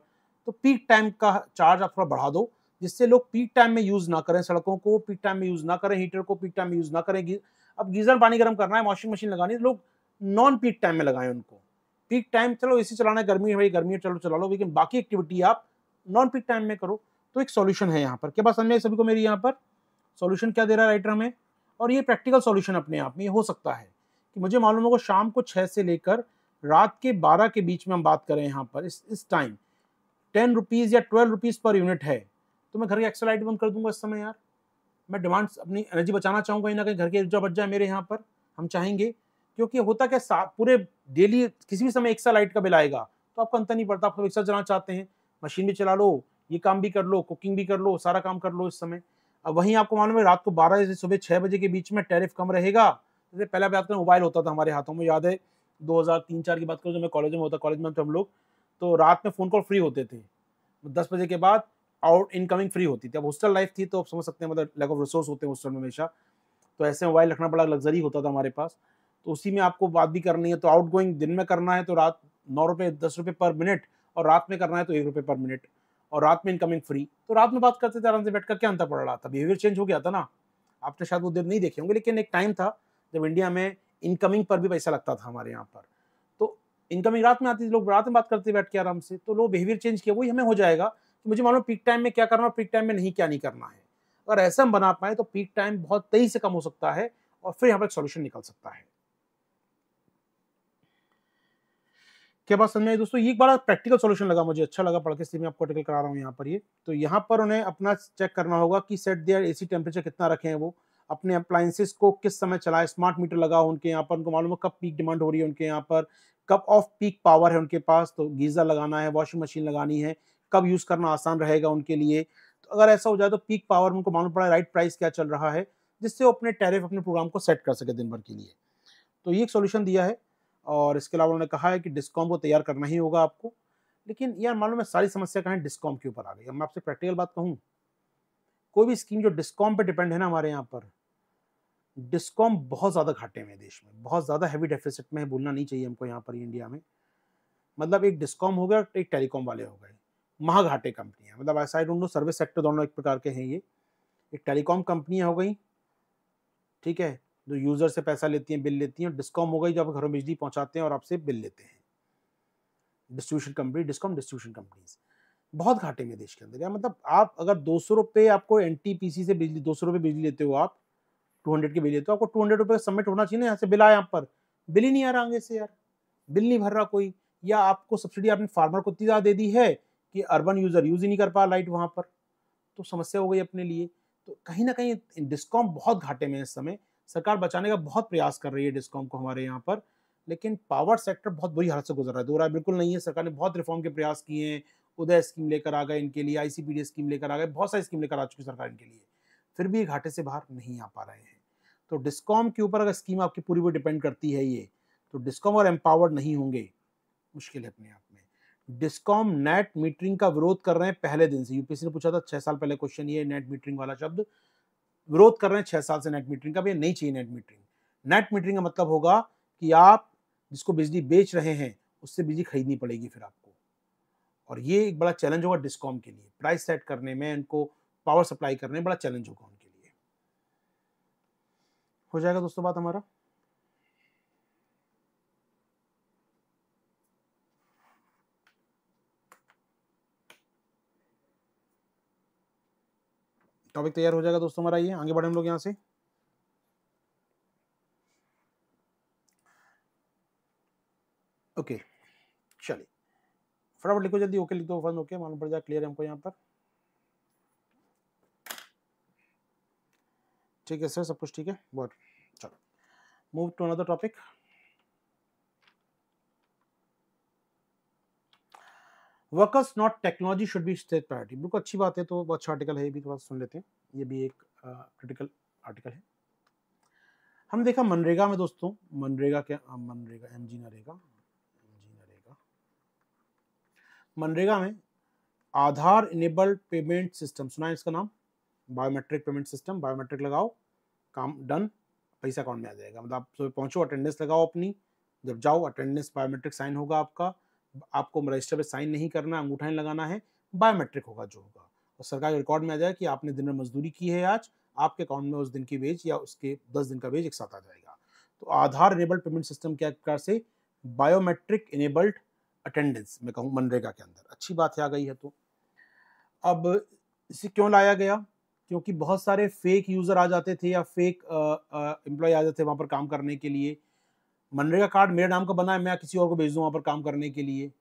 तो पीक टाइम का चार्ज आप थोड़ा बढ़ा दो जिससे लोग पीक टाइम में यूज़ ना करें सड़कों को पीक टाइम में यूज़ ना करें हीटर को पीक टाइम में यूज़ ना करें अब गीज़र पानी गर्म करना है वॉशिंग मशीन लगानी है लोग नॉन पीक टाइम में लगाएं उनको पीक टाइम चलो इसी चलाना है गर्मी है भाई गर्मी है चलो चला लो लेकिन बाकी एक्टिविटी आप नॉन पीक टाइम में करो तो एक सॉल्यूशन है यहाँ पर क्या बात समझ सभी को मेरी यहाँ पर सॉल्यूशन क्या दे रहा है राइटर हमें और ये प्रैक्टिकल सॉल्यूशन अपने आप में हो सकता है कि मुझे मालूम होगा शाम को छः से लेकर रात के बारह के बीच में हम बात करें यहाँ पर इस इस टाइम टेन रुपीज़ या ट्वेल्व रुपीज़ पर यूनिट है तो मैं घर की एक्सेल लाइट बंद कर दूंगा इस समय यार मैं डिमांड अपनी एनर्जी बचाना चाहूँगा कहीं ना कहीं घर की ऊर्जा बच जाए मेरे यहाँ पर हम चाहेंगे क्योंकि होता क्या पूरे डेली किसी भी समय एक्स्ट्रा लाइट का बिल आएगा तो आपको अंतर नहीं पड़ता आप सब एक्सा चलाना चाहते हैं मशीन भी चला लो ये काम भी कर लो कुकिंग भी कर लो सारा काम कर लो इस समय अब वहीं आपको मालूम है रात को बारह से सुबह छः बजे के बीच में टैरिफ कम रहेगा जैसे पहले बात करें मोबाइल होता था हमारे हाथों में याद है दो हज़ार तीन चार की बात करूँ जब मैं कॉलेज में होता कॉलेज में थे हम लोग तो रात में फ़ोन कॉल फ्री होते थे दस बजे के बाद आउट इनकमिंग फ्री होती थी अब हॉस्टल लाइफ थी तो आप समझ सकते हैं मतलब लैक ऑफ रिसोर्स होते हैं हॉस्टल में हमेशा तो ऐसे मोबाइल रखना बड़ा लग्जरी होता था हमारे पास तो उसी में आपको बात भी करनी है तो आउट गोइंग दिन में करना है तो रात नौ रुपये दस रुपये पर मिनट और रात में करना है तो एक रुपये पर मिनट और रात में इनकमिंग फ्री तो रात में बात करते थे आराम से बैठ कर क्या अंतर पड़ रहा था बिहेवियर चेंज हो गया था ना आपने शायद वो दिन नहीं देखे होंगे लेकिन एक टाइम था जब इंडिया में इनकमिंग पर भी पैसा लगता था हमारे यहाँ पर तो इनकमिंग रात में आती थी लोग रात में बात करते बैठ के आराम से तो लोग बिहेवियर चेंज किया वही हमें हो जाएगा कि तो मुझे मालूम पीक टाइम में क्या करना है पीक टाइम में नहीं क्या नहीं करना है अगर ऐसा हम बना पाए तो पीक टाइम बहुत तेजी से कम हो सकता है और फिर यहाँ पर सोल्यूशन निकल सकता है क्या बात समझ में दोस्तों ये एक बड़ा प्रैक्टिकल सॉल्यूशन लगा मुझे अच्छा लगा पढ़ के इसलिए मैं आपको आर्टिकल करा रहा हूँ यहाँ पर ये तो यहाँ पर उन्हें अपना चेक करना होगा कि सेट दिया एसी टेम्परेचर कितना रखे हैं वो अपने अप्लाइंसिस को किस समय चलाए स्मार्ट मीटर लगाओ उनके यहाँ पर उनको मालूम है कब पीक डिमांड हो रही है उनके यहाँ पर कब ऑफ पीक पावर है उनके पास तो गीज़र लगाना है वॉशिंग मशीन लगानी है कब यूज़ करना आसान रहेगा उनके लिए तो अगर ऐसा हो जाए तो पीक पावर में उनको मालूम पड़ा राइट प्राइस क्या चल रहा है जिससे वो अपने टैरिफ अपने प्रोग्राम को सेट कर सके दिन भर के लिए तो ये एक सोल्यूशन दिया है और इसके अलावा उन्होंने कहा है कि डिस्कॉम को तैयार करना ही होगा आपको लेकिन यार मालूम है सारी समस्या कहें डिस्कॉम के ऊपर आ गई मैं आपसे प्रैक्टिकल बात कहूँ कोई भी स्कीम जो डिस्कॉम पर डिपेंड है ना हमारे यहाँ पर डिस्कॉम बहुत ज़्यादा घाटे में देश में बहुत ज़्यादा हैवी डेफिसिट में है बोलना नहीं चाहिए हमको यहाँ पर इंडिया में मतलब एक डिस्कॉम हो गया एक टेलीकॉम वाले हो गए महाघाटे कंपनियां मतलब ऐसा I don't know service sector दोनों एक प्रकार के हैं ये एक टेलीकॉम कंपनियां हो गई ठीक है जो यूज़र से पैसा लेती हैं बिल लेती हैं डिस्कॉम हो गई जो आप घरों बिजली पहुंचाते हैं और आपसे बिल लेते हैं distribution company discom distribution companies बहुत घाटे में देश के अंदर यार मतलब आप अगर दो सौ रुपये आपको एन से बिजली दो सौ रुपये बिजली लेते हो आप टू हंड्रेड की बिल लेते हो आपको टू हंड्रेड रुपये सबमिट होना चाहिए ना यहाँ से बिल आया आप पर बिल ही नहीं आ रहा आगे से यार बिल नहीं भर रहा कोई या आपको सब्सिडी आपने फार्मर को इतनी ज़्यादा दे दी है कि अर्बन यूज़र यूज़ ही नहीं कर पा लाइट वहाँ पर तो समस्या हो गई अपने लिए तो कहीं ना कहीं डिस्कॉम बहुत घाटे में है इस समय सरकार बचाने का बहुत प्रयास कर रही है डिस्कॉम को हमारे यहाँ पर लेकिन पावर सेक्टर बहुत बुरी हालत से गुजर रहा है दो राय बिल्कुल नहीं है सरकार ने बहुत रिफॉर्म के प्रयास किए हैं उदय स्कीम लेकर आ गए इनके लिए आईसीपीडी स्कीम लेकर आ गए बहुत सारी स्कीम लेकर आ चुकी सरकार इनके लिए फिर भी घाटे से बाहर नहीं आ पा रहे हैं तो डिस्कॉम के ऊपर अगर स्कीम आपकी पूरी पूरी डिपेंड करती है ये तो डिस्कॉम और एम्पावर्ड नहीं होंगे मुश्किल है अपने आप डिस्कॉम नेट मीटरिंग का विरोध कर रहे हैं पहले दिन से यूपीएससी ने पूछा था छह साल पहले क्वेश्चन ये नेट मीटरिंग वाला शब्द विरोध कर रहे हैं छह साल से नेट मीटरिंग का भैया नहीं चाहिए नेट मीटरिंग नेट मीटरिंग का मतलब होगा कि आप जिसको बिजली बेच रहे हैं उससे बिजली खरीदनी पड़ेगी फिर आपको और ये एक बड़ा चैलेंज होगा डिस्कॉम के लिए प्राइस सेट करने में उनको पावर सप्लाई करने में बड़ा चैलेंज होगा उनके लिए हो जाएगा दोस्तों बात हमारा टॉपिक तैयार हो जाएगा दोस्तों हमारा ये आगे बढ़े हम लोग यहाँ से ओके चलिए फटाफट लिखो जल्दी ओके लिख दो फर्स्ट ओके मालूम पड़ जाए क्लियर है हमको यहाँ पर ठीक है सर सब कुछ ठीक है बहुत चलो move to another topic workers not technology should be state priority बिल्कुल अच्छी बात है तो बहुत अच्छा आर्टिकल है ये भी थोड़ा सुन लेते हैं ये भी एक क्रिटिकल आर्टिकल है हमने देखा मनरेगा में दोस्तों मनरेगा क्या MNREGA M G NREGA M G NREGA MNREGA में आधार इनेबल्ड पेमेंट सिस्टम सुना है इसका नाम बायोमेट्रिक पेमेंट सिस्टम बायोमेट्रिक लगाओ काम डन पैसा अकाउंट में आ जाएगा मतलब आप सुबह पहुँचो अटेंडेंस लगाओ अपनी जब जाओ अटेंडेंस बायोमेट्रिक साइन होगा आपका आपको रजिस्टर पर साइन नहीं करना अंगूठा नहीं लगाना है बायोमेट्रिक होगा जो होगा और सरकार के रिकॉर्ड में आ जाए कि आपने दिन में मजदूरी की है आज आपके अकाउंट में उस दिन की वेज या उसके दस दिन का वेज एक साथ आ जाएगा तो आधार इनेबल्ड पेमेंट सिस्टम क्या प्रकार से बायोमेट्रिक इनेबल्ड अटेंडेंस मैं कहूँ मनरेगा के अंदर अच्छी बात है आ गई है तो अब इसे क्यों लाया गया क्योंकि बहुत सारे फेक यूज़र आ जाते थे या फेक एम्प्लॉय आ जाते थे वहाँ पर काम करने के लिए मनरेगा कार्ड मेरे नाम का बना है मैं किसी और को भेज दूँ वहाँ पर काम करने के लिए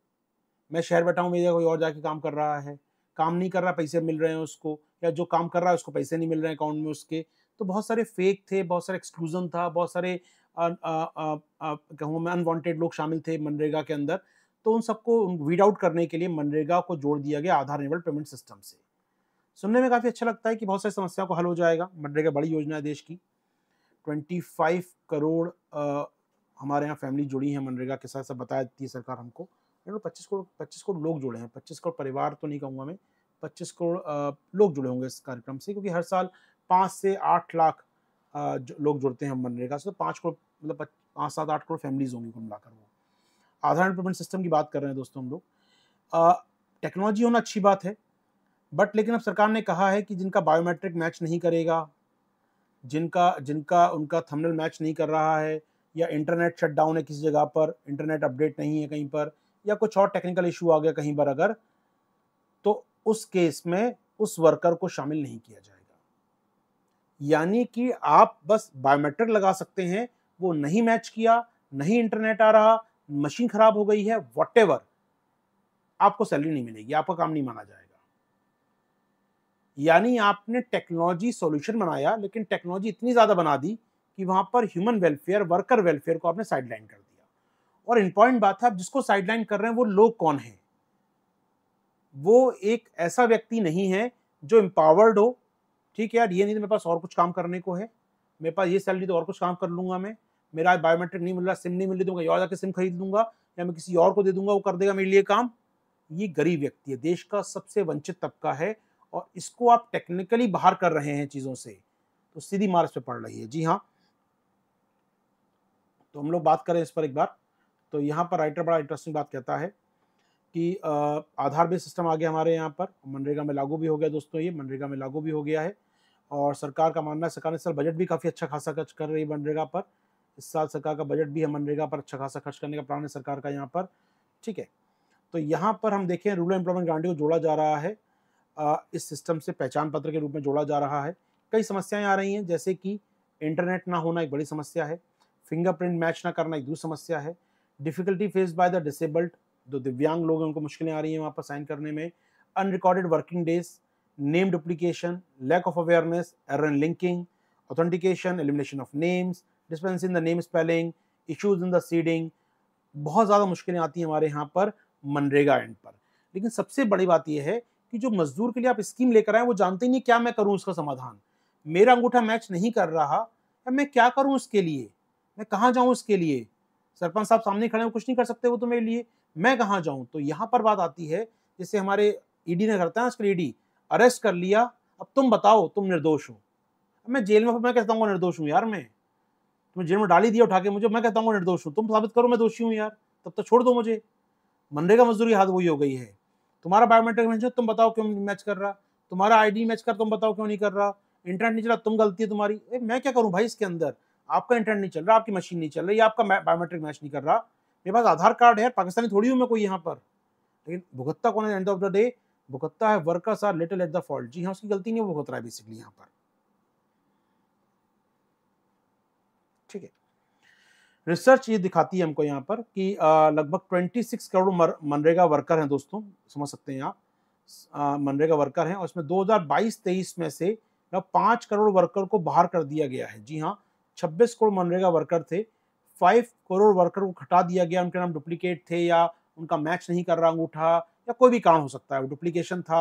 मैं शहर बैठा हूँ मेरे कोई और जाके काम कर रहा है काम नहीं कर रहा पैसे मिल रहे हैं उसको या जो काम कर रहा है उसको पैसे नहीं मिल रहे हैं अकाउंट में उसके तो बहुत सारे फेक थे बहुत सारे एक्सक्लूजन था बहुत सारे कहूँ मैं अनवांटेड लोग शामिल थे मनरेगा के अंदर तो उन सबको वीड आउट करने के लिए मनरेगा को जोड़ दिया गया आधार निवल पेमेंट सिस्टम से सुनने में काफ़ी अच्छा लगता है कि बहुत सारी समस्याओं को हल हो जाएगा मनरेगा बड़ी योजना है देश की ट्वेंटी करोड़ हमारे यहाँ फैमिली जुड़ी है मनरेगा के साथ सब बताया है सरकार हमको लेकिन पच्चीस करोड़ पच्चीस करोड़ लोग जुड़े हैं पच्चीस करोड़ परिवार तो नहीं कहूँगा मैं पच्चीस करोड़ लोग जुड़े होंगे इस कार्यक्रम से क्योंकि हर साल पाँच से आठ लाख लोग जुड़ते हैं मनरेगा से तो पाँच करोड़ मतलब पाँच सात आठ करोड़ फैमिलीज होंगी कुल मिलाकर वो आधार पेमेंट सिस्टम की बात कर रहे हैं दोस्तों हम लोग टेक्नोलॉजी होना अच्छी बात है बट लेकिन अब सरकार ने कहा है कि जिनका बायोमेट्रिक मैच नहीं करेगा जिनका जिनका उनका थंबनेल मैच नहीं कर रहा है या इंटरनेट शटडाउन है किसी जगह पर इंटरनेट अपडेट नहीं है कहीं पर या कुछ और टेक्निकल इशू आ गया कहीं पर अगर तो उस केस में उस वर्कर को शामिल नहीं किया जाएगा यानी कि आप बस बायोमेट्रिक लगा सकते हैं वो नहीं मैच किया नहीं इंटरनेट आ रहा मशीन खराब हो गई है वट आपको सैलरी नहीं मिलेगी आपका काम नहीं माना जाएगा यानी आपने टेक्नोलॉजी सॉल्यूशन बनाया लेकिन टेक्नोलॉजी इतनी ज़्यादा बना दी कि वहां पर ह्यूमन वेलफेयर वर्कर वेलफेयर को आपने साइडलाइन कर दिया और इंपॉर्टेंट बात है आप जिसको साइडलाइन कर रहे हैं वो लोग कौन है वो एक ऐसा व्यक्ति नहीं है जो एम्पावर्ड हो ठीक है यार ये नहीं तो मेरे पास और कुछ काम करने को है मेरे पास ये सैलरी तो और कुछ काम कर लूंगा मैं मेरा आज बायोमेट्रिक नहीं मिल रहा सिम नहीं मिल रही दूंगा तो और जाकर सिम खरीद लूंगा या मैं किसी और को दे दूंगा वो कर देगा मेरे लिए काम ये गरीब व्यक्ति है देश का सबसे वंचित तबका है और इसको आप टेक्निकली बाहर कर रहे हैं चीज़ों से तो सीधी मार्च पे पड़ रही है जी हाँ तो हम लोग बात करें इस पर एक बार तो यहाँ पर राइटर बड़ा इंटरेस्टिंग बात कहता है कि आधार बेस सिस्टम आ गया हमारे यहाँ पर मनरेगा में लागू भी हो गया दोस्तों ये मनरेगा में लागू भी हो गया है और सरकार का मानना है सरकार ने सर बजट भी काफ़ी अच्छा खासा खर्च कर रही है मनरेगा पर इस साल सरकार का बजट भी है मनरेगा पर अच्छा खासा खर्च करने का प्लान है सरकार का यहाँ पर ठीक है तो यहाँ पर हम देखें रूरल एम्प्लॉयमेंट गारंटी को जोड़ा जा रहा है इस सिस्टम से पहचान पत्र के रूप में जोड़ा जा रहा है कई समस्याएं आ रही हैं जैसे कि इंटरनेट ना होना एक बड़ी समस्या है फिंगरप्रिंट मैच ना करना एक दूसरी समस्या है difficulty face by the disabled जो दिव्यांग लोग हैं उनको मुश्किलें आ रही हैं वहाँ पर साइन करने में unrecorded working days name duplication lack of awareness error linking authentication elimination of names dispense in the name spelling issues in the seeding बहुत ज़्यादा मुश्किलें आती हैं हमारे यहाँ पर मनरेगा एंड पर लेकिन सबसे बड़ी बात यह है कि जो मजदूर के लिए आप स्कीम लेकर आए वो जानते ही नहीं क्या मैं करूँ उसका समाधान मेरा अंगूठा मैच नहीं कर रहा मैं क्या करूँ उसके लिए मैं कहाँ जाऊँ उसके लिए सरपंच साहब सामने खड़े हो कुछ नहीं कर सकते वो तो मेरे लिए मैं कहाँ जाऊँ तो यहाँ पर बात आती है जैसे हमारे ईडी e ने करता है आजकल ईडी e अरेस्ट कर लिया अब तुम बताओ तुम निर्दोष हो मैं जेल में मैं कहता हूँ निर्दोष हूँ यार मैं तुम्हें जेल में डाली दिया उठा के मुझे मैं कहता हूँ निर्दोष हूँ तुम साबित करो मैं दोषी हूँ यार तब तो छोड़ दो मुझे मनरेगा मजदूरी हाथ वही हो गई है तुम्हारा बायोमेट्रिक मैच तुम बताओ क्यों मैच कर रहा तुम्हारा आईडी मैच कर तुम बताओ क्यों नहीं कर रहा इंटरनेट नहीं चला तुम गलती है तुम्हारी ए, मैं क्या करूँ भाई इसके अंदर आपका इंटरनेट नहीं चल रहा आपकी मशीन नहीं चल रही आपका बायोमेट्रिक मैच नहीं कर रहा मेरे पास आधार कार्ड है पाकिस्तानी थोड़ी हूँ मैं कोई यहाँ पर लेकिन भुगतता कौन है एंड ऑफ द डे भुगतता है workers are little at the fault जी हाँ उसकी गलती नहीं भुगत रहा है बेसिकली यहाँ पर ठीक है रिसर्च ये दिखाती है हमको यहाँ पर कि लगभग 26 करोड़ मनरेगा वर्कर हैं दोस्तों समझ सकते हैं आप मनरेगा वर्कर हैं और इसमें 2022-23 में से लगभग पाँच करोड़ वर्कर को बाहर कर दिया गया है जी हाँ छब्बीस करोड़ मनरेगा वर्कर थे फाइव करोड़ वर्कर को हटा दिया गया उनके नाम डुप्लीकेट थे या उनका मैच नहीं कर रहा अंगूठा या कोई भी कारण हो सकता है वो डुप्लीकेशन था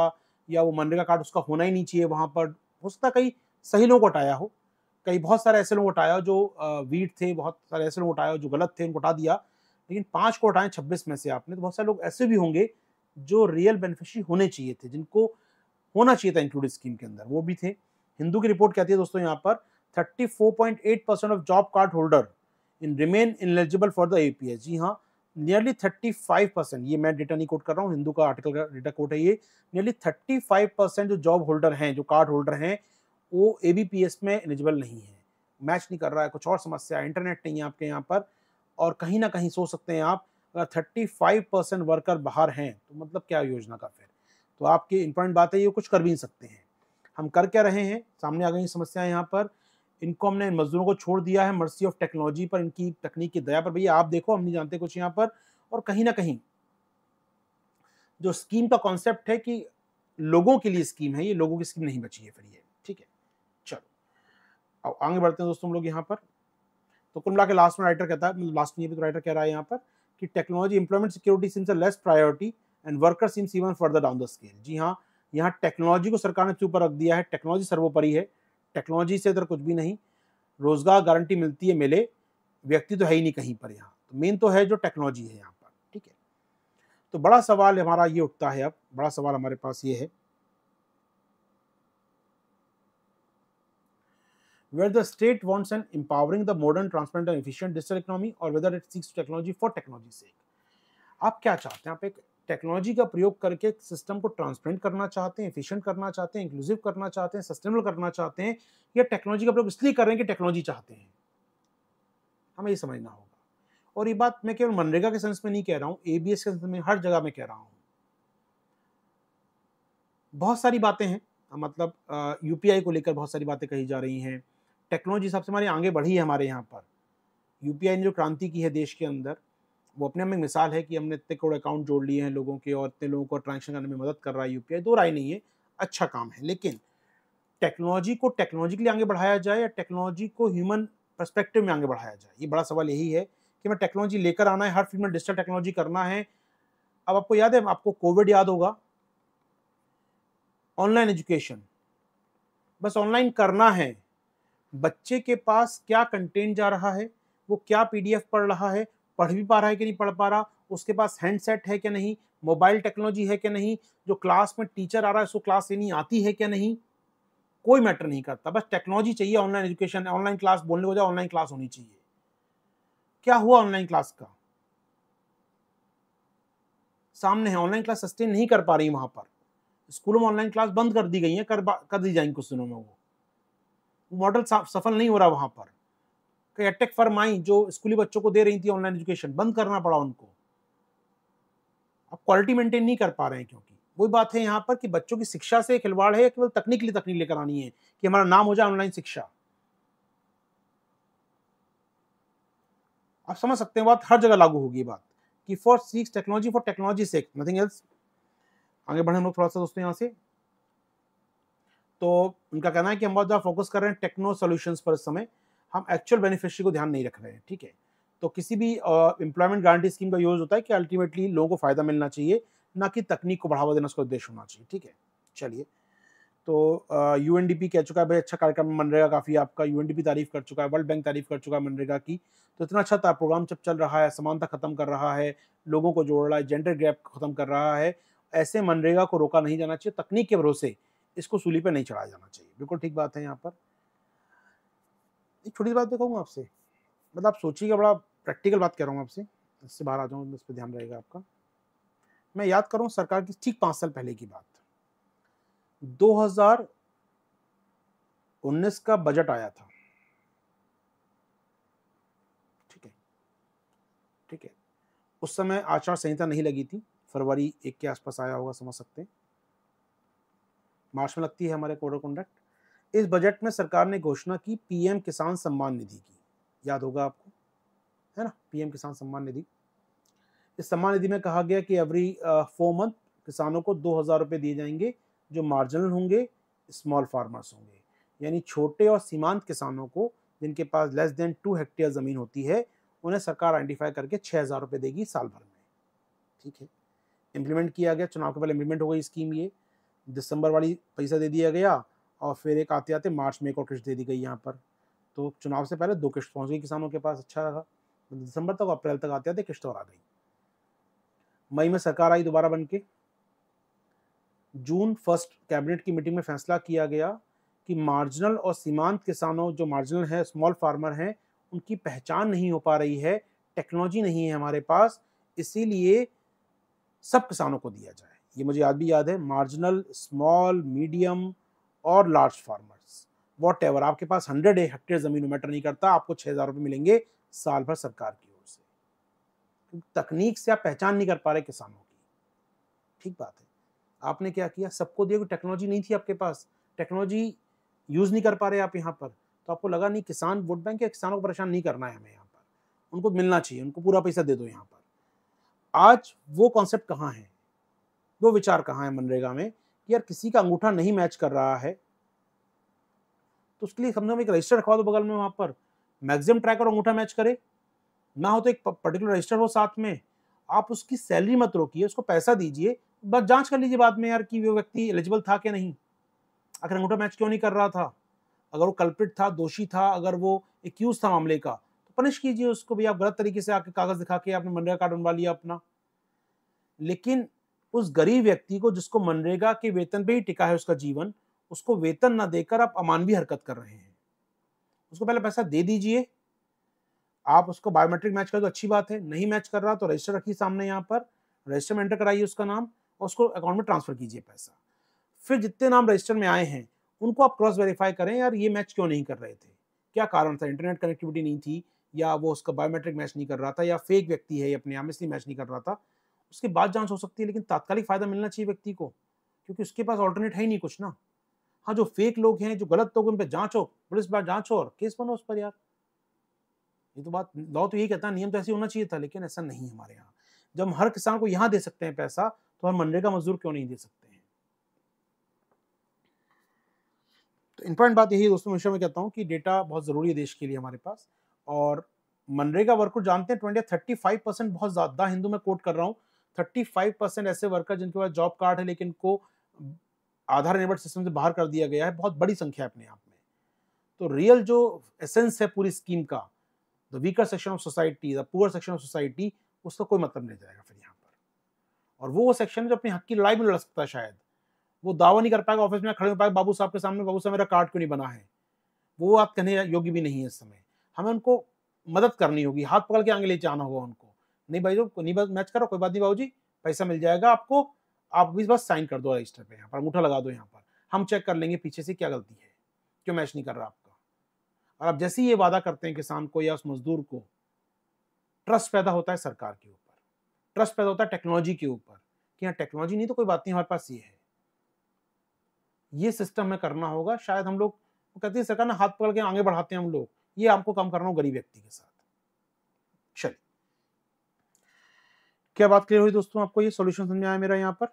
या वो मनरेगा कार्ड उसका होना ही नहीं चाहिए वहाँ पर हो सकता है कई सही लोगों को हटाया हो कई बहुत सारे ऐसे लोग हटाया जो वीट थे बहुत सारे ऐसे लोग हटाया जो गलत थे उनको हटा दिया लेकिन पाँच को हटाएं छब्बीस में से आपने तो बहुत सारे लोग ऐसे भी होंगे जो रियल बेनिफिशरी होने चाहिए थे जिनको होना चाहिए था इंक्लूड स्कीम के अंदर वो भी थे हिंदू की रिपोर्ट कहती है दोस्तों यहाँ पर 34.8 percent of job card holder in remain ineligible for the APS जी हाँ नियरली 35 परसेंट ये मैं डेटा नहीं कोट कर रहा हूँ हिंदू का आर्टिकल का डेटा कोट है ये नियरली 35 परसेंट जो जॉब होल्डर हैं जो कार्ड होल्डर हैं वो ए में एलिजिबल नहीं है मैच नहीं कर रहा है कुछ और समस्या है इंटरनेट नहीं है आपके यहाँ पर और कहीं ना कहीं सोच सकते हैं आप अगर थर्टी वर्कर बाहर हैं तो मतलब क्या योजना का फिर तो आपकी इम्पोर्टेंट बात है ये कुछ कर भी नहीं सकते हैं हम कर क्या रहे हैं सामने आ गई समस्याएं यहाँ पर इनको हमने मजदूरों को छोड़ दिया है मर्सी ऑफ टेक्नोलॉजी पर इनकी तकनीक की दया पर भैया आप देखो हम नहीं जानते कुछ यहाँ पर और कहीं ना कहीं जो स्कीम का कॉन्सेप्ट है कि लोगों के लिए स्कीम है ये लोगों की स्कीम नहीं बची है फिर ये ठीक है चलो अब आगे बढ़ते हैं दोस्तों हम लोग यहाँ पर तो कुल मिला के लास्ट में राइटर कहता है लास्ट मतलब में ये भी तो राइटर कह रहा है यहाँ पर कि technology employment security seems a less priority and worker seems even further down the scale जी हाँ यहाँ टेक्नोलॉजी को सरकार ने ऊपर रख दिया है टेक्नोलॉजी सर्वोपरि है टेक्नोलॉजी से इधर कुछ भी नहीं रोजगार गारंटी मिलती है मिले व्यक्ति तो है ही नहीं कहीं पर यहाँ तो मेन तो है जो टेक्नोलॉजी है यहाँ पर ठीक है तो बड़ा सवाल हमारा ये उठता है अब बड़ा सवाल हमारे पास ये है where the state wants and empowering the modern transparent and efficient digital economy और whether it seeks technology for technology से आप क्या चाहते हैं आप एक टेक्नोलॉजी का प्रयोग करके सिस्टम को ट्रांसपेरेंट करना चाहते हैं इफिशियंट करना चाहते हैं इंक्लूसिव करना चाहते हैं सस्टेनेबल करना चाहते हैं या टेक्नोलॉजी का प्रयोग इसलिए कर रहे हैं कि टेक्नोलॉजी चाहते हैं हमें ये समझना होगा और ये बात मैं केवल मनरेगा के सेंस में नहीं कह रहा हूँ ए के सेंस में हर जगह में कह रहा हूँ बहुत सारी बातें हैं मतलब यू को लेकर बहुत सारी बातें कही जा रही हैं टेक्नोलॉजी सबसे हमारी हमारे आगे बढ़ी है हमारे यहाँ पर यूपीआई ने जो क्रांति की है देश के अंदर वो अपने में मिसाल है कि हमने इतने करोड़ अकाउंट जोड़ लिए हैं लोगों के और इतने लोगों को ट्रांजेक्शन करने में मदद कर रहा है यूपीआई दो राय नहीं है अच्छा काम है लेकिन टेक्नोलॉजी को टेक्नोलॉजिकली आगे बढ़ाया जाए या टेक्नोलॉजी को ह्यूमन परस्पेक्टिव में आगे बढ़ाया जाए ये बड़ा सवाल यही है कि हमें टेक्नोलॉजी लेकर आना है हर फील्ड में डिजिटल टेक्नोलॉजी करना है अब आपको याद है आपको कोविड याद होगा ऑनलाइन एजुकेशन बस ऑनलाइन करना है बच्चे के पास क्या कंटेंट जा रहा है वो क्या पीडीएफ पढ़ रहा है पढ़ भी पा रहा है कि नहीं पढ़ पा रहा उसके पास हैंडसेट है क्या नहीं मोबाइल टेक्नोलॉजी है क्या नहीं जो क्लास में टीचर आ रहा है उसको क्लास लेनी आती है क्या नहीं कोई मैटर नहीं करता बस टेक्नोलॉजी चाहिए ऑनलाइन एजुकेशन ऑनलाइन क्लास बोलने को जाए ऑनलाइन क्लास होनी चाहिए क्या हुआ ऑनलाइन क्लास का सामने है ऑनलाइन क्लास सस्टेन नहीं कर पा रही वहां पर स्कूलों में ऑनलाइन क्लास बंद कर दी गई है कर, कर दी जाएंगी कुछ दिनों में वो मॉडल सफल नहीं हो रहा वहां पर टेक फर्म आई जो स्कूली बच्चों को दे रही थी ऑनलाइन एजुकेशन बंद करना पड़ा उनको अब क्वालिटी मेंटेन नहीं कर पा रहे हैं क्योंकि वही बात है यहाँ पर कि बच्चों की शिक्षा से खिलवाड़ है केवल तकनीकली तकनीक लेकर आनी है कि हमारा नाम हो जाए ऑनलाइन शिक्षा आप समझ सकते हैं बात हर जगह लागू होगी बात कि for seeks technology for technology sake nothing else आगे बढ़े हम लोग थोड़ा सा दोस्तों यहाँ से तो उनका कहना है कि हम बहुत ज़्यादा फोकस कर रहे हैं टेक्नो सोल्यूशन पर इस समय हम एक्चुअल बेनिफिशरी को ध्यान नहीं रख रहे हैं ठीक है तो किसी भी एम्प्लॉयमेंट गारंटी स्कीम का यूज होता है कि अल्टीमेटली लोगों को फ़ायदा मिलना चाहिए ना कि तकनीक को बढ़ावा देना उसका उद्देश्य होना चाहिए ठीक है चलिए तो यू एन डी पी कह चुका है भाई अच्छा कार्यक्रम मनरेगा काफ़ी आपका यू एन डी पी तारीफ कर चुका है वर्ल्ड बैंक तारीफ कर चुका है मनरेगा की तो इतना अच्छा था प्रोग्राम जब चल रहा है समानता ख़त्म कर रहा है लोगों को जोड़ रहा है जेंडर गैप ख़त्म कर रहा है ऐसे मनरेगा को रोका नहीं जाना चाहिए तकनीक के भरोसे इसको सूली पर नहीं चढ़ाया जाना चाहिए बिल्कुल ठीक बात है यहाँ पर एक छोटी सी बात देखूँगा आपसे मतलब आप सोचिएगा बड़ा प्रैक्टिकल बात कह रहा हूँ आपसे इससे बाहर आ जाऊँ इस पर ध्यान रहेगा आपका मैं याद करूँ सरकार की ठीक पाँच साल पहले की बात 2019 का बजट आया था ठीक है ठीक है उस समय आचार संहिता नहीं लगी थी फरवरी एक के आसपास आया होगा समझ सकते हैं मार्च में लगती है हमारे कोड ऑफ कंडक्ट इस बजट में सरकार ने घोषणा की पीएम किसान सम्मान निधि की याद होगा आपको है ना पीएम किसान सम्मान निधि इस सम्मान निधि में कहा गया कि एवरी फोर मंथ किसानों को दो हज़ार रुपये दिए जाएंगे जो मार्जिनल होंगे स्मॉल फार्मर्स होंगे यानी छोटे और सीमांत किसानों को जिनके पास लेस देन टू हेक्टेयर ज़मीन होती है उन्हें सरकार आइडेंटिफाई करके छः हज़ार रुपये देगी साल भर में ठीक है इम्प्लीमेंट किया गया चुनाव के पहले इम्प्लीमेंट हो गई स्कीम ये दिसंबर वाली पैसा दे दिया गया और फिर एक आते आते मार्च में एक और किश्त दे दी गई यहाँ पर तो चुनाव से पहले दो किश्त पहुँच गई किसानों के पास अच्छा रहा मतलब दिसंबर तक अप्रैल तक आते आते किश्त और आ गई मई में सरकार आई दोबारा बन के जून फर्स्ट कैबिनेट की मीटिंग में फैसला किया गया कि मार्जिनल और सीमांत किसानों जो मार्जिनल है स्मॉल फार्मर हैं उनकी पहचान नहीं हो पा रही है टेक्नोलॉजी नहीं है हमारे पास इसीलिए सब किसानों को दिया जाए ये मुझे याद भी याद है मार्जिनल स्मॉल मीडियम और लार्ज फार्मर्स वॉट एवर आपके पास हंड्रेड हेक्टेयर ज़मीन मैटर नहीं करता आपको छह हज़ार रुपये मिलेंगे साल भर सरकार की ओर से तकनीक से आप पहचान नहीं कर पा रहे किसानों की ठीक बात है आपने क्या किया सबको दिया टेक्नोलॉजी नहीं थी आपके पास टेक्नोलॉजी यूज़ नहीं कर पा रहे आप यहाँ पर तो आपको लगा नहीं किसान वोट बैंक या किसानों को परेशान नहीं करना है हमें यहाँ पर उनको मिलना चाहिए उनको पूरा पैसा दे दो यहाँ पर आज वो कॉन्सेप्ट कहाँ है वो विचार कहाँ है मनरेगा में कि यार किसी का अंगूठा नहीं मैच कर रहा है तो उसके लिए कम से कम एक रजिस्टर रखवा दो बगल में वहां पर मैक्सिमम ट्रैकर अंगूठा मैच करे ना हो तो एक पर्टिकुलर रजिस्टर हो साथ में आप उसकी सैलरी मत रोकिए उसको पैसा दीजिए बस जांच कर लीजिए बाद में यार कि वो व्यक्ति एलिजिबल था कि नहीं आखिर अंगूठा मैच क्यों नहीं कर रहा था अगर वो कल्प्रिट था दोषी था अगर वो एक्यूज था मामले का तो पनिश कीजिए उसको भी आप गलत तरीके से आके कागज़ दिखा के आपने मनरेगा कार्ड बनवा लिया अपना लेकिन उस गरीब व्यक्ति को जिसको मनरेगा के वेतन पे ही टिका है उसका जीवन उसको वेतन ना देकर आप अमानवीय हरकत कर रहे हैं उसको पहले पैसा दे दीजिए आप उसको बायोमेट्रिक मैच कर तो अच्छी बात है नहीं मैच कर रहा तो रजिस्टर रखिए सामने यहाँ पर रजिस्टर में एंटर कराइए उसका नाम और उसको अकाउंट में ट्रांसफर कीजिए पैसा फिर जितने नाम रजिस्टर में आए हैं उनको आप क्रॉस वेरीफाई करें यार ये मैच क्यों नहीं कर रहे थे क्या कारण था इंटरनेट कनेक्टिविटी नहीं थी या वो उसका बायोमेट्रिक मैच नहीं कर रहा था या फेक व्यक्ति है अपने आप इसलिए मैच नहीं कर रहा था उसके बाद जांच हो सकती है लेकिन तात्कालिक फ़ायदा मिलना चाहिए व्यक्ति को क्योंकि उसके पास ऑल्टरनेट है ही नहीं कुछ ना हाँ जो फेक लोग हैं जो गलत लोग उन पर जाँच हो पुलिस बार जाँच हो और केस बनो उस पर यार ये तो बात लॉ तो यही कहता है नियम तो ऐसे होना चाहिए था लेकिन ऐसा नहीं है हमारे यहाँ जब हर किसान को यहाँ दे सकते हैं पैसा तो हम मनरेगा मजदूर क्यों नहीं दे सकते हैं तो इंपॉर्टेंट बात यही दोस्तों मैं कहता हूँ कि डेटा बहुत ज़रूरी है देश के लिए हमारे पास और मनरेगा वर्कर जानते हैं ट्वेंटी थर्टी फाइव परसेंट बहुत ज़्यादा हिंदू में कोट कर रहा हूँ थर्टी फाइव परसेंट ऐसे वर्कर जिनके पास जॉब कार्ड है लेकिन को आधार निर्भर सिस्टम से बाहर कर दिया गया है बहुत बड़ी संख्या है अपने आप में तो रियल जो एसेंस है पूरी स्कीम का the weaker section of society the poor section of society उसका कोई मतलब नहीं जाएगा फिर यहाँ पर और वो सेक्शन जो अपने हक की लड़ाई में लड़ सकता है शायद वो दावा नहीं कर पाएगा ऑफिस में खड़े हो पाएगा बाबू साहब के सामने बाबू साहब मेरा कार्ड क्यों नहीं बना है वो आप कहने योग्य भी नहीं है इस समय हमें उनको मदद करनी होगी हाथ पकड़ के आगे ले जाना होगा उनको नहीं भाई जो नहीं बस मैच करो कोई बात नहीं बाबू पैसा मिल जाएगा आपको आप भी बस साइन कर दो रजिस्टर पे यहाँ पर अंगूठा लगा दो यहाँ पर हम चेक कर लेंगे पीछे से क्या गलती है क्यों मैच नहीं कर रहा आपका और आप जैसे ही ये वादा करते हैं किसान को या उस मजदूर को ट्रस्ट पैदा होता है सरकार के ऊपर ट्रस्ट पैदा होता है टेक्नोलॉजी के ऊपर कि यहाँ टेक्नोलॉजी नहीं तो कोई बात नहीं हमारे पास ये है ये सिस्टम में करना होगा शायद हम लोग कहते हैं सरकार ने हाथ पकड़ के आगे बढ़ाते हैं हम लोग ये आपको काम करना हो गरीब व्यक्ति के साथ क्या बात क्लियर हुई दोस्तों आपको ये सॉल्यूशन समझ आया मेरा यहाँ पर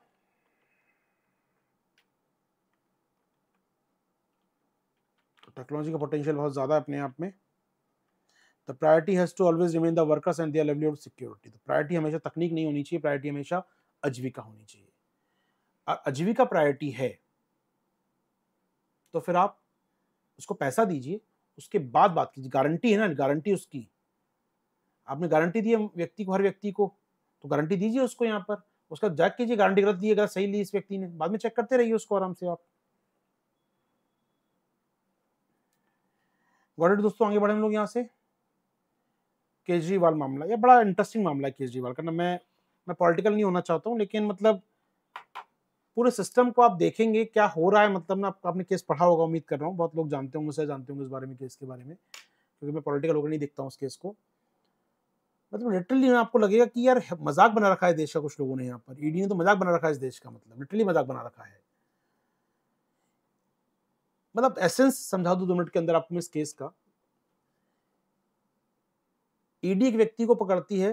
टेक्नोलॉजी का पोटेंशियल बहुत ज़्यादा है अपने आप में the priority has to always remain the workers and their level security तो प्रायोरिटी हमेशा तकनीक नहीं होनी चाहिए प्रायोरिटी हमेशा आजीविका होनी चाहिए आजीविका प्रायोरिटी है तो फिर आप उसको पैसा दीजिए उसके बाद बात कीजिए गारंटी है ना गारंटी उसकी आपने गारंटी दी है व्यक्ति को हर व्यक्ति को तो गारंटी दीजिए उसको यहाँ पर उसका जाग कीजिए गारंटी गलत दी अगर सही ली इस व्यक्ति ने बाद में चेक करते रहिए उसको आराम से आप गॉडेट दोस्तों आगे बढ़े हम लोग यहाँ से केजरीवाल मामला ये बड़ा इंटरेस्टिंग मामला है केजरीवाल का ना मैं मैं पॉलिटिकल नहीं होना चाहता हूँ लेकिन मतलब पूरे सिस्टम को आप देखेंगे क्या हो रहा है मतलब ना आपने केस पढ़ा होगा उम्मीद कर रहा हूँ बहुत लोग जानते होंगे मुझसे जानते होंगे इस बारे में केस के बारे में क्योंकि मैं पॉलिटिकल होकर नहीं देखता हूँ उस केस को मतलब लिटरली आपको लगेगा कि यार मजाक बना रखा है देश का कुछ लोगों ने यहाँ पर ईडी e ने तो मजाक बना रखा है इस देश का मतलब लिटरली मजाक बना रखा है मतलब एसेंस समझा दो दो मिनट के अंदर आपको इस केस का ईडी e एक व्यक्ति को पकड़ती है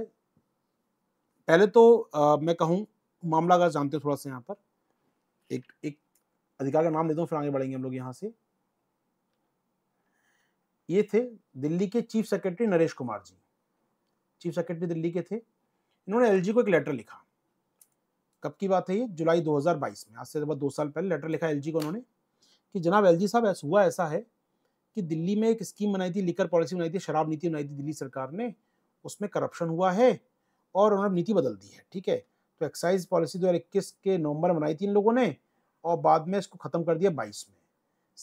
पहले तो आ, मैं कहूँ मामला अगर जानते थोड़ा सा यहाँ पर एक एक अधिकार का नाम देता हूँ फिर आगे बढ़ेंगे हम लोग यहाँ से ये थे दिल्ली के chief secretary Naresh Kumar ji chief secretary Delhi के थे इन्होंने एलजी को एक लेटर लिखा कब की बात है ये जुलाई 2022 में आज से लगभग दो साल पहले लेटर लिखा एलजी को उन्होंने कि जनाब एलजी साहब ऐसा हुआ ऐसा है कि दिल्ली में एक स्कीम बनाई थी लिकर पॉलिसी बनाई थी शराब नीति बनाई थी दिल्ली सरकार ने उसमें करप्शन हुआ है और उन्होंने नीति बदल दी है ठीक है तो एक्साइज पॉलिसी दो के नवंबर में बनाई थी इन लोगों ने और बाद में इसको ख़त्म कर दिया बाईस में